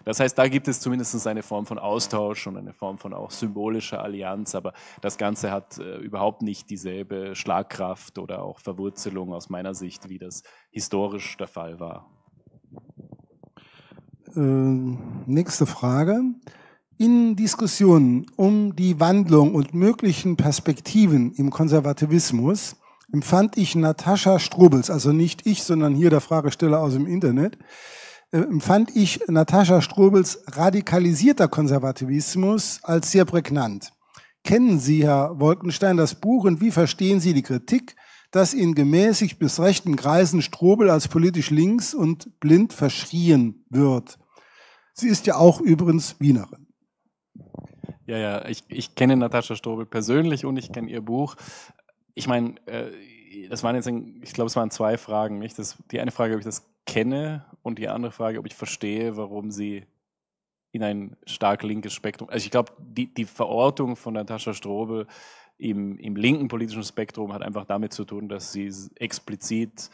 Das heißt, da gibt es zumindest eine Form von Austausch und eine Form von auch symbolischer Allianz, aber das Ganze hat äh, überhaupt nicht dieselbe Schlagkraft oder auch Verwurzelung aus meiner Sicht, wie das historisch der Fall war.
Äh, nächste Frage. In Diskussionen um die Wandlung und möglichen Perspektiven im Konservativismus empfand ich Natascha Strobels, also nicht ich, sondern hier der Fragesteller aus dem Internet, äh, empfand ich Natascha Strobels radikalisierter Konservativismus als sehr prägnant. Kennen Sie, Herr Wolkenstein, das Buch und wie verstehen Sie die Kritik, dass in gemäßigt bis rechten Kreisen Strobel als politisch links und blind verschrien wird? Sie ist ja auch übrigens Wienerin.
Ja, ja, ich, ich kenne Natascha Strobel persönlich und ich kenne ihr Buch. Ich meine, äh, das waren jetzt, in, ich glaube, es waren zwei Fragen. Nicht? Das, die eine Frage, ob ich das kenne und die andere Frage, ob ich verstehe, warum sie in ein stark linkes Spektrum. Also ich glaube, die, die Verortung von Natascha Strobel im, im linken politischen Spektrum hat einfach damit zu tun, dass sie explizit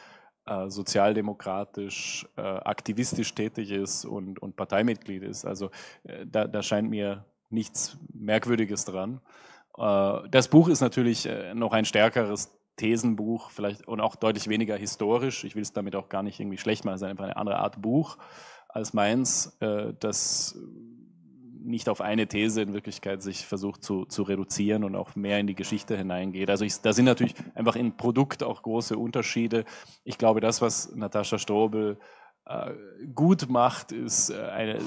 äh, sozialdemokratisch, äh, aktivistisch tätig ist und, und Parteimitglied ist. Also äh, da, da, scheint mir nichts Merkwürdiges dran. Äh, das Buch ist natürlich äh, noch ein stärkeres Thesenbuch, vielleicht und auch deutlich weniger historisch. Ich will es damit auch gar nicht irgendwie schlecht machen, es ist einfach eine andere Art Buch als meins, das nicht auf eine These in Wirklichkeit sich versucht zu, zu reduzieren und auch mehr in die Geschichte hineingeht. Also ich, da sind natürlich einfach im Produkt auch große Unterschiede. Ich glaube, das, was Natascha Strobel äh, gut macht, ist äh, eine,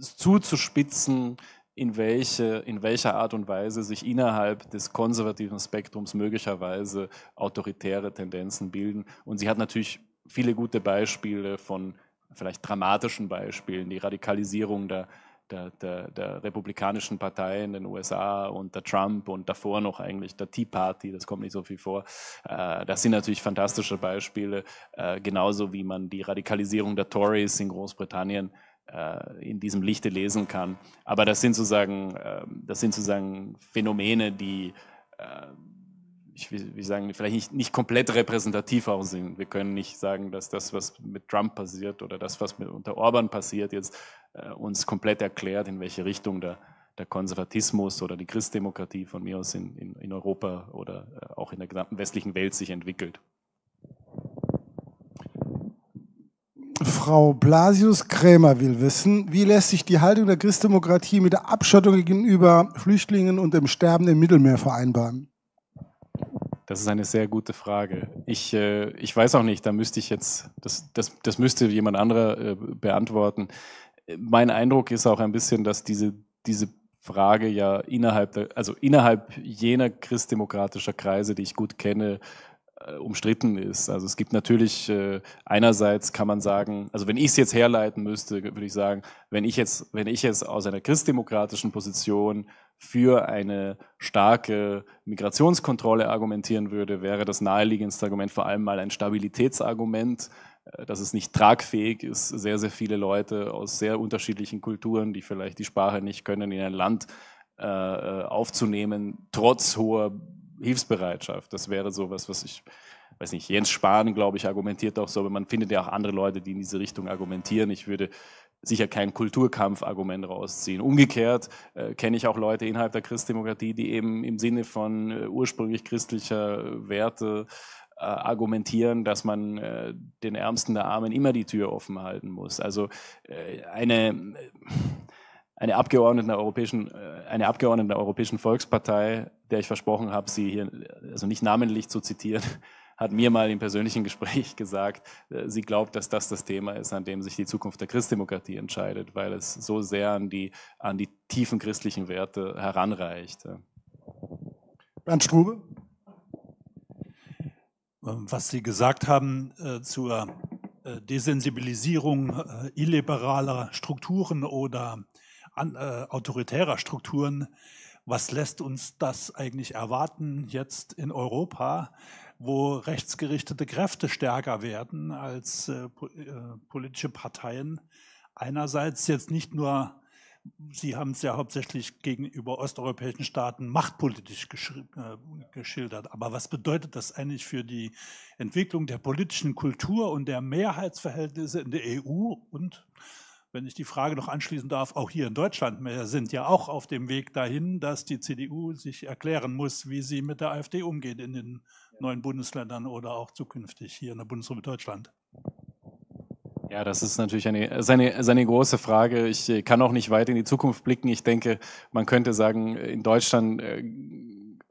zuzuspitzen, in, welche, in welcher Art und Weise sich innerhalb des konservativen Spektrums möglicherweise autoritäre Tendenzen bilden. Und sie hat natürlich viele gute Beispiele von vielleicht dramatischen Beispielen, die Radikalisierung der der, der, der, republikanischen Partei in den USA und der Trump und davor noch eigentlich der Tea Party, das kommt nicht so viel vor. Äh, das sind natürlich fantastische Beispiele, äh, genauso wie man die Radikalisierung der Tories in Großbritannien äh, in diesem Lichte lesen kann. Aber das sind sozusagen, ähm, das sind sozusagen Phänomene, die ich will, sagen, vielleicht nicht, nicht, komplett repräsentativ aussehen. Wir können nicht sagen, dass das, was mit Trump passiert oder das, was mit, unter Orban passiert, jetzt äh, uns komplett erklärt, in welche Richtung der, der Konservatismus oder die Christdemokratie von mir aus in, in, in Europa oder äh, auch in der gesamten westlichen Welt sich entwickelt.
Frau Blasius-Krämer will wissen, wie lässt sich die Haltung der Christdemokratie mit der Abschottung gegenüber Flüchtlingen und dem Sterben im Mittelmeer vereinbaren?
Das ist eine sehr gute Frage. Ich, äh, ich weiß auch nicht, da müsste ich jetzt, das, das, das müsste jemand anderer äh, beantworten. Mein Eindruck ist auch ein bisschen, dass diese, diese Frage ja innerhalb, der, also innerhalb jener christdemokratischer Kreise, die ich gut kenne, äh, umstritten ist. Also es gibt natürlich äh, einerseits kann man sagen, also wenn ich es jetzt herleiten müsste, würde ich sagen, wenn ich jetzt, wenn ich jetzt aus einer christdemokratischen Position für eine starke Migrationskontrolle argumentieren würde, wäre das naheliegendste Argument vor allem mal ein Stabilitätsargument, äh, dass es nicht tragfähig ist, sehr, sehr viele Leute aus sehr unterschiedlichen Kulturen, die vielleicht die Sprache nicht können, in ein Land äh, aufzunehmen, trotz hoher Hilfsbereitschaft. Das wäre sowas, was ich, weiß nicht, Jens Spahn, glaube ich, argumentiert auch so, aber man findet ja auch andere Leute, die in diese Richtung argumentieren. Ich würde sicher kein Kulturkampfargument rausziehen. Umgekehrt äh, kenne ich auch Leute innerhalb der Christdemokratie, die eben im Sinne von äh, ursprünglich christlicher Werte äh, argumentieren, dass man äh, den Ärmsten der Armen immer die Tür offen halten muss. Also äh, eine eine Abgeordnete der Europäischen, äh, eine Abgeordnete der Europäischen Volkspartei, der ich versprochen habe, sie hier, also nicht namentlich zu zitieren, hat mir mal im persönlichen Gespräch gesagt, äh, sie glaubt, dass das das Thema ist, an dem sich die Zukunft der Christdemokratie entscheidet, weil es so sehr an die, an die tiefen christlichen Werte heranreicht.
Bernd Strube. Ähm, was Sie gesagt haben äh, zur äh, Desensibilisierung äh, illiberaler Strukturen oder an, äh, autoritärer Strukturen. Was lässt uns das eigentlich erwarten jetzt in Europa, wo rechtsgerichtete Kräfte stärker werden als äh, äh politische Parteien? Einerseits jetzt nicht nur, Sie haben es ja hauptsächlich gegenüber osteuropäischen Staaten machtpolitisch äh, geschildert, aber was bedeutet das eigentlich für die Entwicklung der politischen Kultur und der Mehrheitsverhältnisse in der EU und wenn ich die Frage noch anschließen darf, auch hier in Deutschland, wir sind ja auch auf dem Weg dahin, dass die CDU sich erklären muss, wie sie mit der AfD umgeht in den neuen Bundesländern oder auch zukünftig hier in der Bundesrepublik Deutschland.
Ja, das ist natürlich eine, seine, seine große Frage. Ich äh, kann auch nicht weit in die Zukunft blicken. Ich denke, man könnte sagen, in Deutschland äh,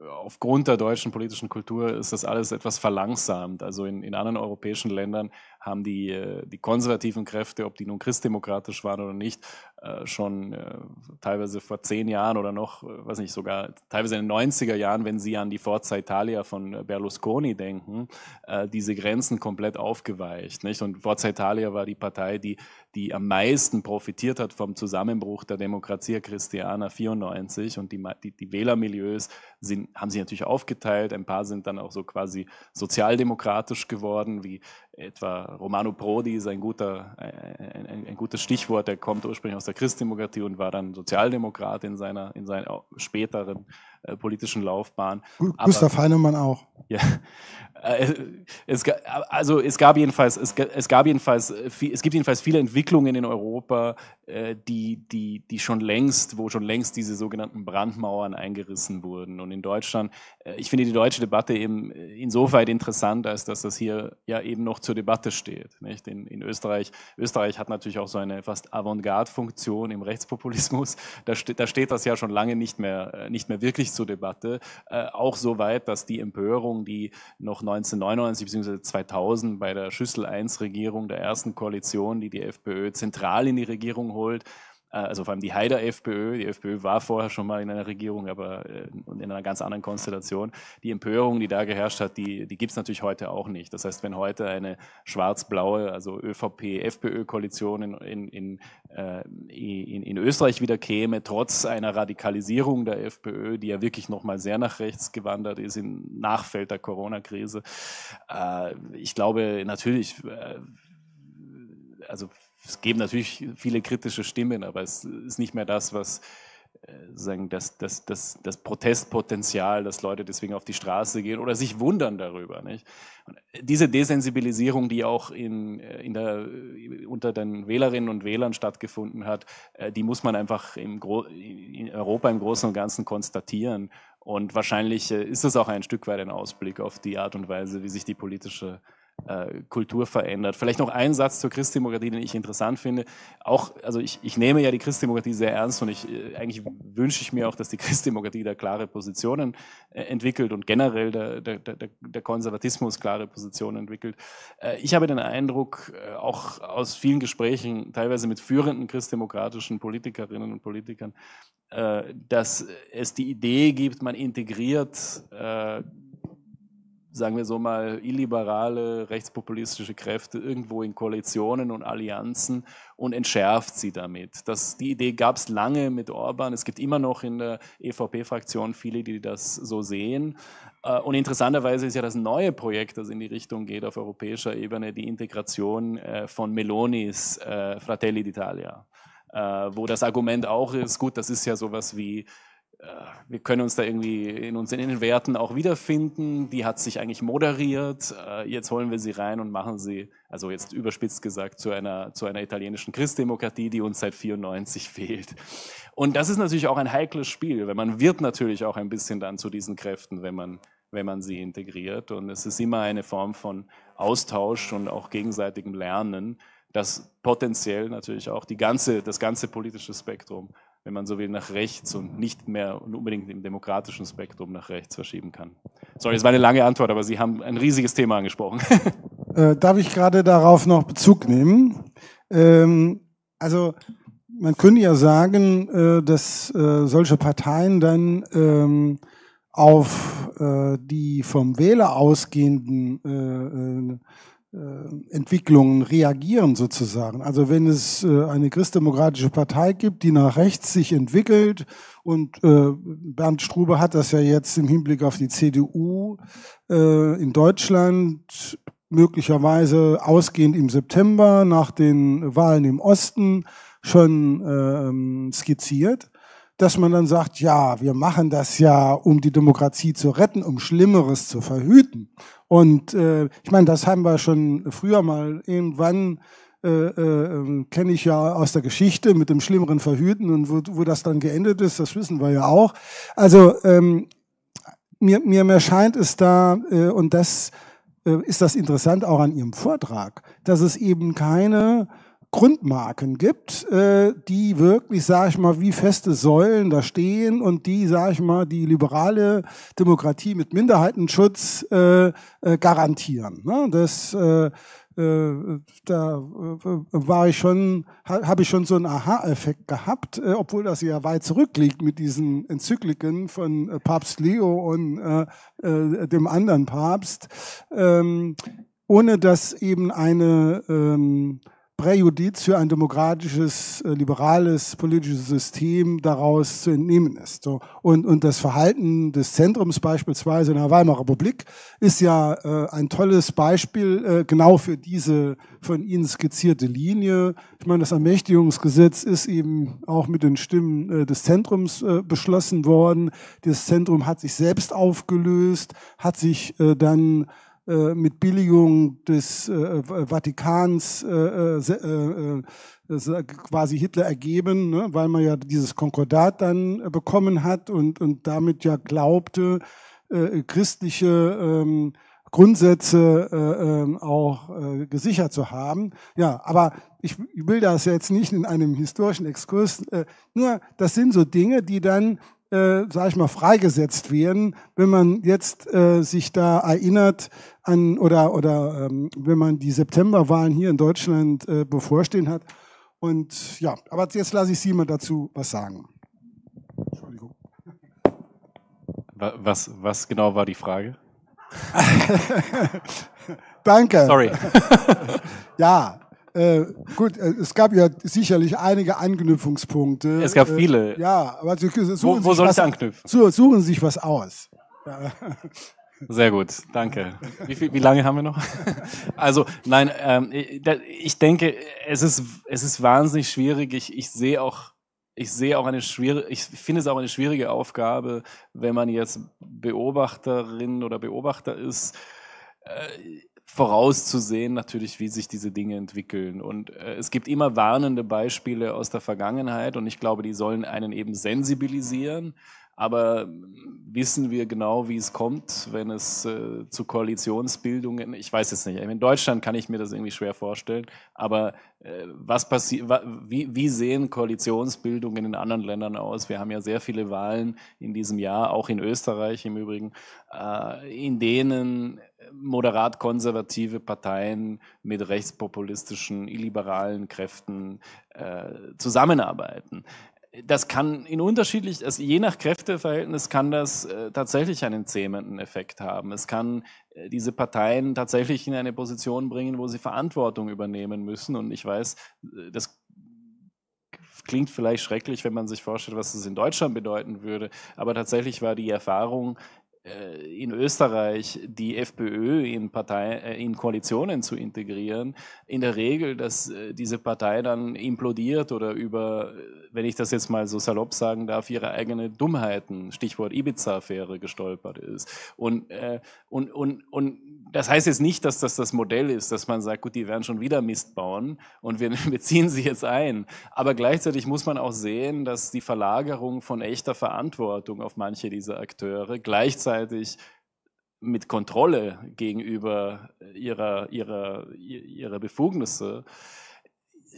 aufgrund der deutschen politischen Kultur ist das alles etwas verlangsamt. Also in, in anderen europäischen Ländern haben die, äh, die konservativen Kräfte, ob die nun christdemokratisch waren oder nicht, äh, schon äh, teilweise vor zehn Jahren oder noch, weiß nicht, sogar teilweise in den 90er Jahren, wenn Sie an die Forza Italia von Berlusconi denken, diese Grenzen komplett aufgeweicht. Nicht? Und Forza Italia war die Partei, die, die am meisten profitiert hat vom Zusammenbruch der Demokratie Christiana 94 und die, die, die Wählermilieus sind, haben sich natürlich aufgeteilt. Ein paar sind dann auch so quasi sozialdemokratisch geworden, wie etwa Romano Prodi ist ein, guter, ein, ein, ein, gutes Stichwort. der kommt ursprünglich aus der Christdemokratie und war dann Sozialdemokrat in seiner, in seiner späteren äh, politischen Laufbahn. Gustav Aber,
Heinemann auch.
Ja. Äh, es, also es gab jedenfalls, es, es, gab jedenfalls, äh, es gibt jedenfalls viele Entwicklungen in Europa, äh, die, die, die schon längst, wo schon längst diese sogenannten Brandmauern eingerissen wurden. Und in Deutschland, äh, ich finde die deutsche Debatte eben insoweit interessant, als dass das hier ja eben noch zur Debatte steht. Nicht? In, in Österreich, Österreich hat natürlich auch so eine fast Avantgarde-Funktion im Rechtspopulismus. Da, ste da steht das ja schon lange nicht mehr, nicht mehr wirklich nicht zur Debatte, äh, auch so weit, dass die Empörung, die noch 1999 bzw. 2000 bei der Schüssel-1-Regierung der ersten Koalition, die die FPÖ zentral in die Regierung holt, äh, also vor allem die Haider-FPÖ, die FPÖ war vorher schon mal in einer Regierung, aber äh, in einer ganz anderen Konstellation. Die Empörung, die da geherrscht hat, die, die gibt es natürlich heute auch nicht. Das heißt, wenn heute eine schwarz-blaue, also ÖVP-FPÖ-Koalition in, in, in, äh, in, in Österreich wieder käme, trotz einer Radikalisierung der FPÖ, die ja wirklich nochmal sehr nach rechts gewandert ist, im Nachfeld der Corona-Krise, ich glaube natürlich, also es geben natürlich viele kritische Stimmen, aber es ist nicht mehr das, was äh, sagen, das, das, das, das Protestpotenzial, dass Leute deswegen auf die Straße gehen oder sich wundern darüber. Nicht? diese Desensibilisierung, die auch in, äh, in der, äh, unter den Wählerinnen und Wählern stattgefunden hat, die muss man einfach im in Europa im Großen und Ganzen konstatieren. Und wahrscheinlich ist es auch ein Stück weit ein Ausblick auf die Art und Weise, wie sich die politische äh, Kultur verändert. Vielleicht noch ein Satz zur Christdemokratie, den ich interessant finde. Auch, also ich, ich nehme ja die Christdemokratie sehr ernst und ich, äh, eigentlich wünsche ich mir auch, dass die Christdemokratie da klare Positionen äh, entwickelt und generell der, der, der, der Konservatismus klare Positionen entwickelt. ich habe den Eindruck, auch aus vielen Gesprächen, teilweise mit führenden christdemokratischen Politikerinnen und Politikern, dass es die Idee gibt, man integriert sagen wir so mal, illiberale, rechtspopulistische Kräfte irgendwo in Koalitionen und Allianzen und entschärft sie damit. Das, die Idee gab es lange mit Orban. Es gibt immer noch in der EVP-Fraktion viele, die das so sehen. Äh, und interessanterweise ist ja das neue Projekt, das in die Richtung geht auf europäischer Ebene, die Integration äh, von Melonis äh, Fratelli d'Italia, wo das Argument auch ist, gut, das ist ja sowas wie äh, wir können uns da irgendwie in unseren Werten auch wiederfinden. Die hat sich eigentlich moderiert. Äh, jetzt holen wir sie rein und machen sie, also jetzt überspitzt gesagt, zu einer, zu einer italienischen Christdemokratie, die uns seit 94 fehlt. Und das ist natürlich auch ein heikles Spiel, weil man wird natürlich auch ein bisschen dann zu diesen Kräften, wenn man, wenn man sie integriert. Und es ist immer eine Form von Austausch und auch gegenseitigem Lernen, das potenziell natürlich auch die ganze, das ganze politische Spektrum wenn man so will, nach rechts und nicht mehr unbedingt im demokratischen Spektrum nach rechts verschieben kann. Sorry, das war eine lange Antwort, aber Sie haben ein riesiges Thema angesprochen.
Äh, darf ich gerade darauf noch Bezug nehmen? Ähm, also man könnte ja sagen, äh, dass äh, solche Parteien dann ähm, auf äh, die vom Wähler ausgehenden äh, äh, äh, Entwicklungen reagieren sozusagen. Also wenn es äh, eine christdemokratische Partei gibt, die nach rechts sich entwickelt und äh, Bernd Strube hat das ja jetzt im Hinblick auf die CDU in Deutschland möglicherweise ausgehend im September nach den Wahlen im Osten schon ähm, skizziert, dass man dann sagt, ja, wir machen das ja, um die Demokratie zu retten, um Schlimmeres zu verhüten. Und äh, ich meine, das haben wir schon früher mal irgendwann äh, äh, ähm, kenne ich ja aus der Geschichte mit dem schlimmeren Verhüten und wo, wo das dann geendet ist, das wissen wir ja auch. Also ähm, mir, mir, mir scheint es da, äh, und das äh, ist das interessant auch an Ihrem Vortrag, dass es eben keine Grundmarken gibt, äh, die wirklich, sage ich mal, wie feste Säulen da stehen und die, sage ich mal, die liberale Demokratie mit Minderheitenschutz äh, äh, garantieren. Ne? Das äh, äh, da äh, war ich schon, ha, habe ich schon so einen Aha-Effekt gehabt, äh, obwohl das ja weit zurückliegt mit diesen Enzykliken von äh, Papst Leo und äh, äh, dem anderen Papst, ähm, ohne dass eben eine ähm, Präjudiz für ein demokratisches, äh, liberales politisches System daraus zu entnehmen ist. So. Und, und das Verhalten des Zentrums beispielsweise in der Weimarer Republik ist ja äh, ein tolles Beispiel äh, genau für diese von Ihnen skizzierte Linie. Ich meine, das Ermächtigungsgesetz ist eben auch mit den Stimmen äh, des Zentrums äh, beschlossen worden. Das Zentrum hat sich selbst aufgelöst, hat sich äh, dann äh, mit Billigung des äh, Vatikans äh, äh, äh, äh quasi Hitler ergeben, ne? weil man ja dieses Konkordat dann bekommen hat und, und damit ja glaubte, äh, christliche ähm, Grundsätze äh, ähm, auch äh, gesichert zu haben. Ja, aber ich will das jetzt nicht in einem historischen Exkurs, nur das sind so Dinge, die dann äh, sage ich mal, freigesetzt werden, wenn man jetzt äh, sich da erinnert an oder oder ähm, wenn man die Septemberwahlen hier in Deutschland äh, bevorstehen hat. Und ja, aber jetzt lasse ich Sie mal dazu was sagen. Entschuldigung.
Was, was genau war die Frage?
Danke. Sorry. ja, äh, gut, äh, es gab ja sicherlich einige Anknüpfungspunkte. Es gab äh, viele. Äh, ja, aber suchen wo, wo sich soll was, ich anknüpfen? Suchen Sie sich was aus.
Sehr gut, danke. Wie, viel, wie lange haben wir noch? Also nein, ähm, ich denke, es ist es ist wahnsinnig schwierig. Ich, ich sehe auch ich sehe auch eine schwierige, ich finde es auch eine schwierige Aufgabe, wenn man jetzt Beobachterin oder Beobachter ist, vorauszusehen, natürlich, wie sich diese Dinge entwickeln. Und äh, es gibt immer warnende Beispiele aus der Vergangenheit und ich glaube, die sollen einen eben sensibilisieren. Aber mm, wissen wir genau, wie es kommt, wenn es äh, zu Koalitionsbildungen, ich weiß jetzt nicht, in Deutschland kann ich mir das irgendwie schwer vorstellen, aber äh, was passiert, wie, wie sehen Koalitionsbildungen in anderen Ländern aus? Wir haben ja sehr viele Wahlen in diesem Jahr, auch in Österreich im Übrigen, äh, in denen moderat konservative Parteien mit rechtspopulistischen, illiberalen Kräften äh, zusammenarbeiten. Das kann in unterschiedlich, also je nach Kräfteverhältnis kann das äh, tatsächlich einen zähmenden Effekt haben. Es kann äh, diese Parteien tatsächlich in eine Position bringen, wo sie Verantwortung übernehmen müssen. Und ich weiß, äh, das klingt vielleicht schrecklich, wenn man sich vorstellt, was das in Deutschland bedeuten würde. Aber tatsächlich war die Erfahrung äh, in Österreich die FPÖ in, Partei, äh, in Koalitionen zu integrieren, in der Regel, dass äh, diese Partei dann implodiert oder über, wenn ich das jetzt mal so salopp sagen darf, ihre eigenen Dummheiten, Stichwort Ibiza-Affäre, gestolpert ist. Und, und, und, und das heißt jetzt nicht, dass das das Modell ist, dass man sagt, gut, die werden schon wieder Mist bauen und wir beziehen sie jetzt ein. Aber gleichzeitig muss man auch sehen, dass die Verlagerung von echter Verantwortung auf manche dieser Akteure gleichzeitig mit Kontrolle gegenüber ihrer, ihrer, ihrer Befugnisse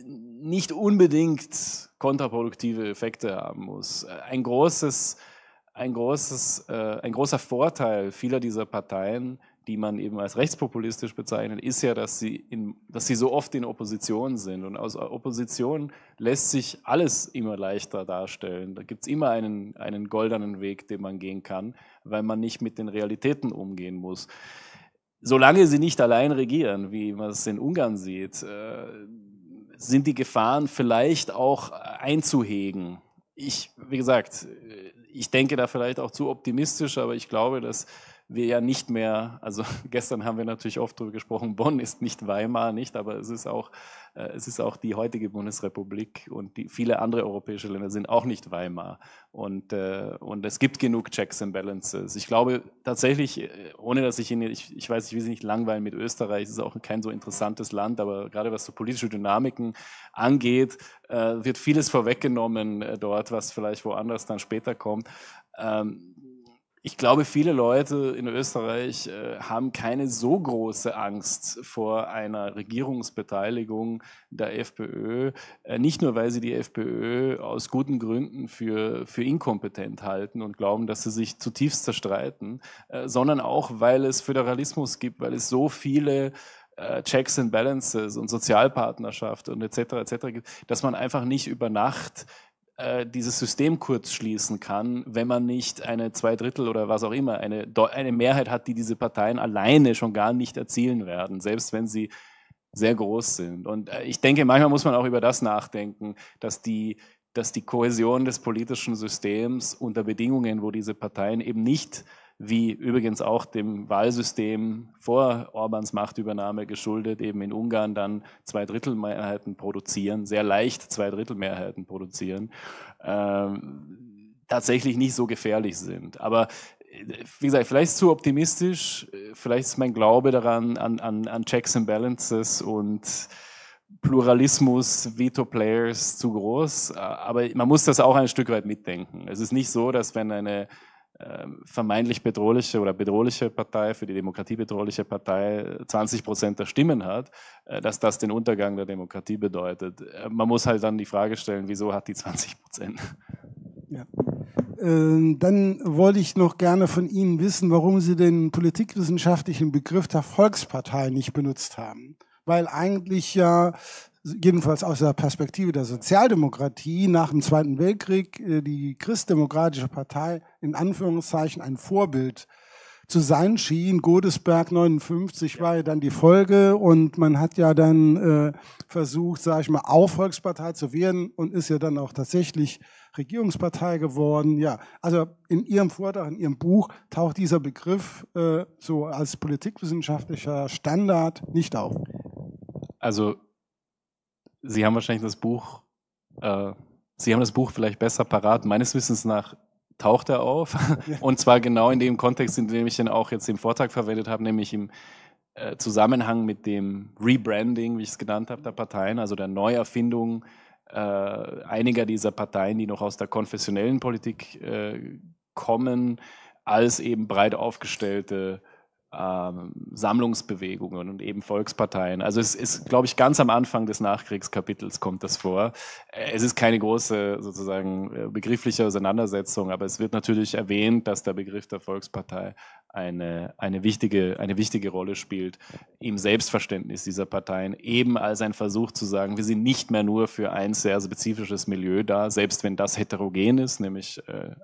nicht unbedingt kontraproduktive Effekte haben muss. Ein großes ein, großes, äh, ein großer Vorteil vieler dieser Parteien ist, die man eben als rechtspopulistisch bezeichnet, ist ja, dass sie, in, dass sie so oft in Opposition sind. Und aus Opposition lässt sich alles immer leichter darstellen. Da gibt es immer einen, einen goldenen Weg, den man gehen kann, weil man nicht mit den Realitäten umgehen muss. Solange sie nicht allein regieren, wie man es in Ungarn sieht, äh, sind die Gefahren vielleicht auch einzuhegen. Ich, wie gesagt, ich denke da vielleicht auch zu optimistisch, aber ich glaube, dass wir ja nicht mehr, also gestern haben wir natürlich oft darüber gesprochen, Bonn ist nicht Weimar, nicht, aber es ist auch, äh, es ist auch die heutige Bundesrepublik und die, viele andere europäische Länder sind auch nicht Weimar. Und, äh, und es gibt genug Checks and Balances. Ich glaube tatsächlich, äh, ohne dass ich Ihnen, ich, ich weiß, ich will Sie nicht langweilen mit Österreich, es ist auch kein so interessantes Land, aber gerade was so politische Dynamiken angeht, äh, wird vieles vorweggenommen äh, dort, was vielleicht woanders dann später kommt. Ähm, ich glaube, viele Leute in Österreich äh, haben keine so große Angst vor einer Regierungsbeteiligung der FPÖ, äh, nicht nur weil sie die FPÖ aus guten Gründen für, für inkompetent halten und glauben, dass sie sich zutiefst zerstreiten, äh, sondern auch, weil es Föderalismus gibt, weil es so viele äh, Checks and Balances und Sozialpartnerschaft und etc. etc. gibt, dass man einfach nicht über Nacht äh, dieses System kurz schließen kann, wenn man nicht eine Zweidrittel oder was auch immer, eine, eine Mehrheit hat, die diese Parteien alleine schon gar nicht erzielen werden, selbst wenn sie sehr groß sind. Und äh, ich denke, manchmal muss man auch über das nachdenken, dass die, dass die Kohäsion des politischen Systems unter Bedingungen, wo diese Parteien eben nicht wie übrigens auch dem Wahlsystem vor Orbans Machtübernahme geschuldet, eben in Ungarn dann zwei Zweidrittelmehrheiten produzieren, sehr leicht zwei Zweidrittelmehrheiten produzieren, ähm, tatsächlich nicht so gefährlich sind. Aber wie gesagt, vielleicht zu optimistisch, vielleicht ist mein Glaube daran an, an, an Checks and Balances und Pluralismus, Veto-Players zu groß, aber man muss das auch ein Stück weit mitdenken. Es ist nicht so, dass wenn eine ähm, vermeintlich bedrohliche oder bedrohliche Partei, für die Demokratie bedrohliche Partei 20 Prozent der Stimmen hat, äh, dass das den Untergang der Demokratie bedeutet. Äh, man muss halt dann die Frage stellen, wieso hat die 20 Prozent?
Ja. Ähm, dann wollte ich noch gerne von Ihnen wissen, warum Sie den politikwissenschaftlichen Begriff der Volkspartei nicht benutzt haben. Weil eigentlich ja jedenfalls aus der Perspektive der Sozialdemokratie nach dem Zweiten Weltkrieg äh, die christdemokratische Partei in Anführungszeichen ein Vorbild zu sein schien. Godesberg 59 war ja dann die Folge und man hat ja dann äh, versucht, sage ich mal, auch Volkspartei zu werden und ist ja dann auch tatsächlich Regierungspartei geworden. Ja, also in Ihrem Vortrag, in Ihrem Buch taucht dieser Begriff äh, so als politikwissenschaftlicher Standard nicht auf.
Also Sie haben wahrscheinlich das Buch, äh, Sie haben das Buch vielleicht besser parat. Meines Wissens nach taucht er auf. Und zwar genau in dem Kontext, in dem ich ihn auch jetzt im Vortrag verwendet habe, nämlich im äh, Zusammenhang mit dem Rebranding, wie ich es genannt habe, der Parteien, also der Neuerfindung äh, einiger dieser Parteien, die noch aus der konfessionellen Politik äh, kommen, als eben breit aufgestellte ähm, Sammlungsbewegungen und eben Volksparteien. Also es ist, glaube ich, ganz am Anfang des Nachkriegskapitels kommt das vor. Äh, es ist keine große sozusagen äh, begriffliche Auseinandersetzung, aber es wird natürlich erwähnt, dass der Begriff der Volkspartei eine, eine, wichtige, eine wichtige Rolle spielt im Selbstverständnis dieser Parteien, eben als ein Versuch zu sagen, wir sind nicht mehr nur für ein sehr spezifisches Milieu da, selbst wenn das heterogen ist, nämlich äh,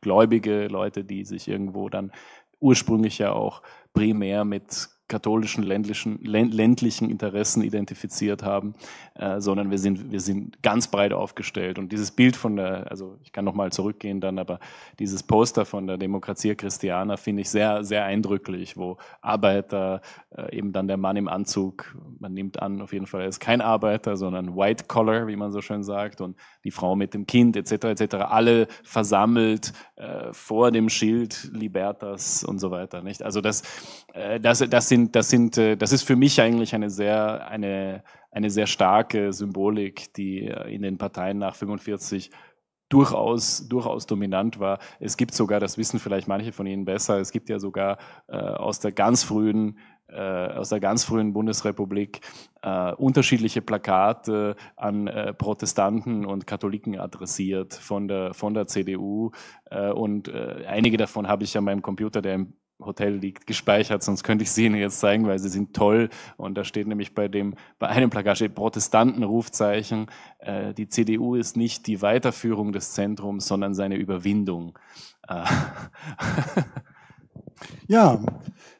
gläubige Leute, die sich irgendwo dann ursprünglich ja auch primär mit katholischen ländlichen, ländlichen Interessen identifiziert haben, äh, sondern wir sind, wir sind ganz breit aufgestellt. Und dieses Bild von der, also ich kann nochmal zurückgehen dann, aber dieses Poster von der Demokratia Christiana finde ich sehr, sehr eindrücklich, wo Arbeiter, äh, eben dann der Mann im Anzug, man nimmt an, auf jeden Fall, er ist kein Arbeiter, sondern White Collar, wie man so schön sagt, und die Frau mit dem Kind etc. etc. alle versammelt äh, vor dem Schild Libertas und so weiter. Nicht? Also das, äh, das, das sind sind, das sind, äh, das ist für mich eigentlich eine sehr, eine, eine sehr starke Symbolik, die äh, in den Parteien nach 45 durchaus, durchaus dominant war. Es gibt sogar, das wissen vielleicht manche von Ihnen besser, es gibt ja sogar äh, aus der ganz frühen äh, aus der ganz frühen Bundesrepublik äh, unterschiedliche Plakate an äh, Protestanten und Katholiken adressiert von der, von der CDU. Äh, und äh, einige davon habe ich an meinem Computer, der im Hotel liegt, gespeichert, sonst könnte ich sie Ihnen jetzt zeigen, weil sie sind toll. Und da steht nämlich bei dem, bei einem Plakat Protestantenrufzeichen, Äh, die CDU ist nicht die Weiterführung des Zentrums, sondern seine Überwindung. Äh.
ja,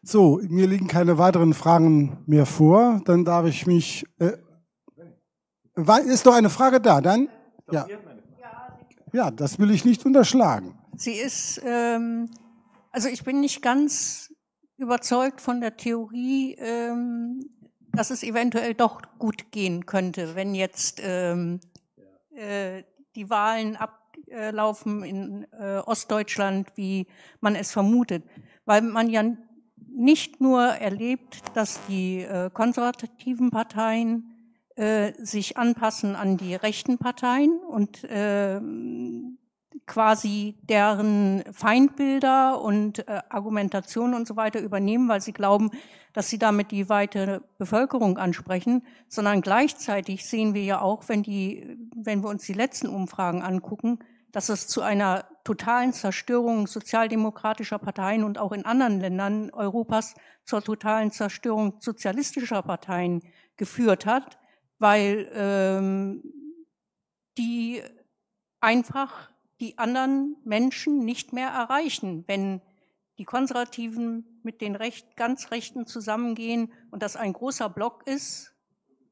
so, mir liegen keine weiteren Fragen mehr vor. Dann darf ich mich. Äh, ist doch eine Frage da, dann? Ja. ja, das will ich nicht unterschlagen.
Sie ist. Ähm also ich bin nicht ganz überzeugt von der Theorie, ähm, dass es eventuell doch gut gehen könnte, wenn jetzt ähm, äh, die Wahlen ablaufen in äh, Ostdeutschland, wie man es vermutet. Weil man ja nicht nur erlebt, dass die äh, konservativen Parteien äh, sich anpassen an die rechten Parteien und ähm, quasi deren Feindbilder und äh, Argumentationen und so weiter übernehmen, weil sie glauben, dass sie damit die weite Bevölkerung ansprechen, sondern gleichzeitig sehen wir ja auch, wenn die, wenn wir uns die letzten Umfragen angucken, dass es zu einer totalen Zerstörung sozialdemokratischer Parteien und auch in anderen Ländern Europas zur totalen Zerstörung sozialistischer Parteien geführt hat, weil ähm, die einfach die anderen Menschen nicht mehr erreichen, wenn die Konservativen mit den Recht, ganz Rechten zusammengehen und das ein großer Block ist,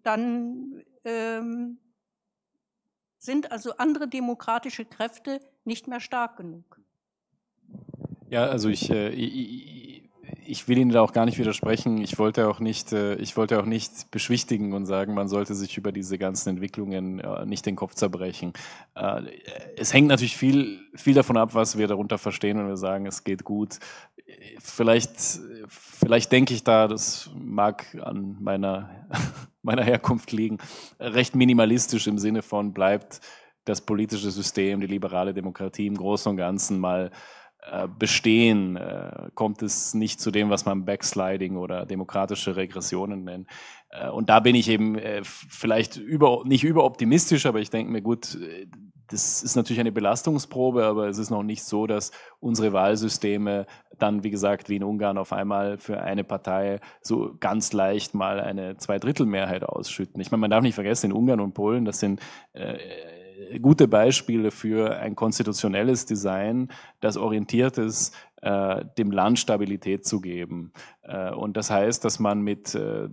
dann ähm, sind also andere demokratische Kräfte nicht mehr stark genug.
Ja, also ich, äh, ich will Ihnen da auch gar nicht widersprechen. Ich wollte auch nicht, äh, ich wollte auch nicht beschwichtigen und sagen, man sollte sich über diese ganzen Entwicklungen äh, nicht den Kopf zerbrechen. Äh, es hängt natürlich viel, viel davon ab, was wir darunter verstehen, wenn wir sagen, es geht gut. Vielleicht, vielleicht denke ich da, das mag an meiner, meiner Herkunft liegen, recht minimalistisch im Sinne von bleibt das politische System, die liberale Demokratie im Großen und Ganzen mal äh, bestehen, äh, kommt es nicht zu dem, was man Backsliding oder demokratische Regressionen nennt. Äh, und da bin ich eben vielleicht über, nicht überoptimistisch, aber ich denke mir, gut, das ist natürlich eine Belastungsprobe, aber es ist noch nicht so, dass unsere Wahlsysteme dann, wie gesagt, wie in Ungarn auf einmal für eine Partei so ganz leicht mal eine Zweidrittelmehrheit ausschütten. Ich meine, man darf nicht vergessen, in Ungarn und Polen, das sind äh, gute Beispiele für ein konstitutionelles Design, das orientiert ist äh, dem Land Stabilität zu geben. Äh, und das heißt, dass man mit äh,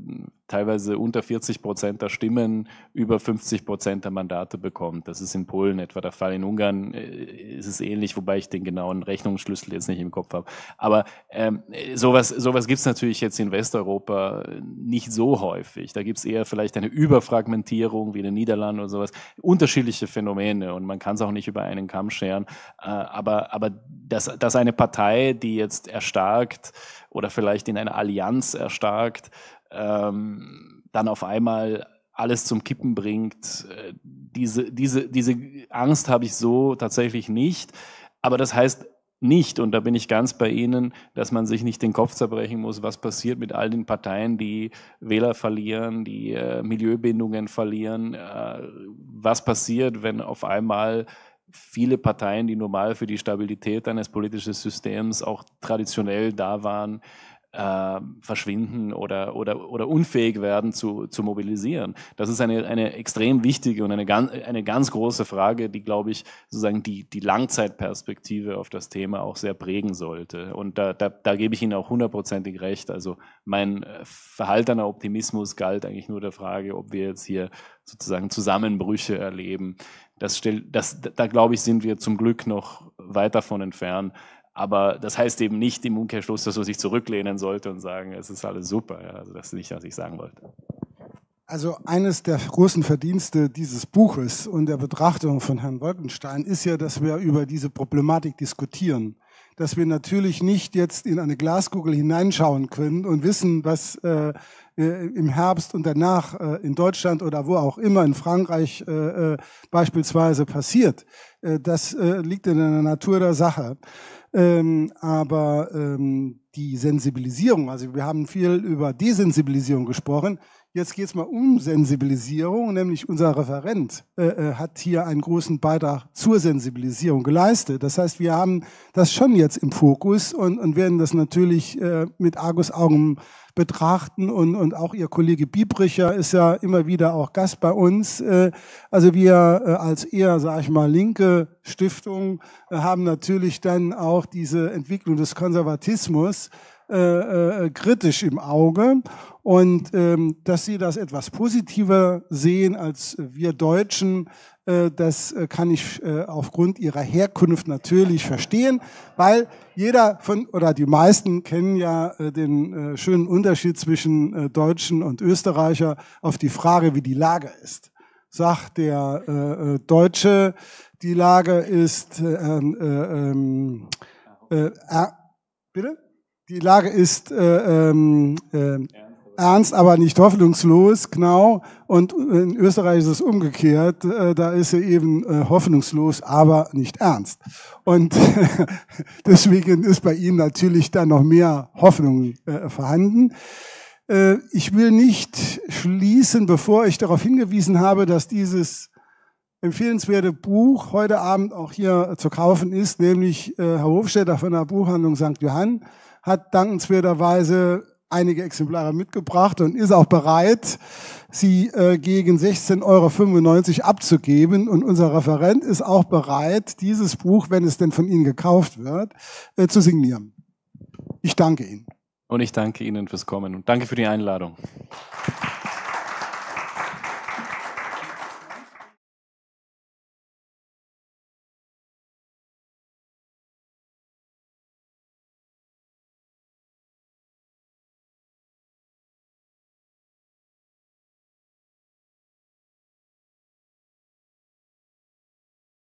teilweise unter 40 Prozent der Stimmen über 50 Prozent der Mandate bekommt. Das ist in Polen etwa der Fall. In Ungarn ist es ähnlich, wobei ich den genauen Rechnungsschlüssel jetzt nicht im Kopf habe. Aber ähm, sowas, sowas gibt es natürlich jetzt in Westeuropa nicht so häufig. Da gibt es eher vielleicht eine Überfragmentierung wie in den Niederlanden oder sowas. Unterschiedliche Phänomene und man kann es auch nicht über einen Kamm scheren. aber aber dass, dass eine Partei Partei, die jetzt erstarkt oder vielleicht in einer Allianz erstarkt, ähm, dann auf einmal alles zum Kippen bringt. Äh, diese, diese, diese Angst habe ich so tatsächlich nicht. Aber das heißt nicht, und da bin ich ganz bei Ihnen, dass man sich nicht den Kopf zerbrechen muss, was passiert mit all den Parteien, die Wähler verlieren, die äh, Milieubindungen verlieren. Äh, was passiert, wenn auf einmal viele Parteien, die normal für die Stabilität eines politischen Systems auch traditionell da waren, äh, verschwinden oder, oder, oder unfähig werden zu, zu mobilisieren. Das ist eine, eine extrem wichtige und eine ganz, eine ganz große Frage, die, glaube ich, sozusagen die, die Langzeitperspektive auf das Thema auch sehr prägen sollte. Und da, da, da gebe ich Ihnen auch hundertprozentig recht. Also mein äh, verhaltener Optimismus galt eigentlich nur der Frage, ob wir jetzt hier sozusagen Zusammenbrüche erleben das, still, das da glaube ich, sind wir zum Glück noch weit davon entfernt. Aber das heißt eben nicht im Umkehrschluss, dass man sich zurücklehnen sollte und sagen, es ist alles super. Ja, also das ist nicht, was ich sagen wollte.
Also eines der großen Verdienste dieses Buches und der Betrachtung von Herrn Wolkenstein ist ja, dass wir über diese Problematik diskutieren dass wir natürlich nicht jetzt in eine Glaskugel hineinschauen können und wissen, was äh, äh, im Herbst und danach äh, in Deutschland oder wo auch immer, in Frankreich äh, äh beispielsweise passiert. Äh, das liegt in der Natur der Sache. Ähm, aber ähm, die Sensibilisierung, also wir haben viel über Desensibilisierung gesprochen. Jetzt geht es mal um Sensibilisierung, nämlich unser Referent äh, äh, hat hier einen großen Beitrag zur Sensibilisierung geleistet. Das heißt, wir haben das schon jetzt im Fokus und, und werden das natürlich äh, mit Argusaugen betrachten. Und, und auch Ihr Kollege Biebricher ist ja immer wieder auch Gast bei uns. Äh, also wir äh, als eher, sage ich mal, linke Stiftung haben natürlich dann auch diese Entwicklung des Konservatismus äh, äh, kritisch im Auge und ähm, dass sie das etwas positiver sehen als wir Deutschen, äh, das äh, kann ich äh, aufgrund ihrer Herkunft natürlich verstehen, weil jeder von oder die meisten kennen ja äh, den äh, schönen Unterschied zwischen äh, Deutschen und Österreicher auf die Frage, wie die Lage ist. Sagt der äh, äh Deutsche, die Lage ist äh, ähm, äh, ähm, äh, äh, bitte? die Lage ist äh, ähm, äh, ernst, aber nicht hoffnungslos, genau. Und in Österreich ist es umgekehrt. Äh, da ist sie eben äh, hoffnungslos, aber nicht ernst. Und deswegen ist bei Ihnen natürlich dann noch mehr Hoffnung äh, vorhanden. Äh, ich will nicht schließen, bevor ich darauf hingewiesen habe, dass dieses empfehlenswerte Buch heute Abend auch hier zu kaufen ist, nämlich äh, Herr Hofstädter von der Buchhandlung St. Johann hat dankenswerterweise einige Exemplare mitgebracht und ist auch bereit, sie äh, gegen 16,95 Euro abzugeben. Und unser Referent ist auch bereit, dieses Buch, wenn es denn von Ihnen gekauft wird, äh, zu signieren. Ich danke Ihnen.
Und ich danke Ihnen fürs Kommen und danke für die Einladung.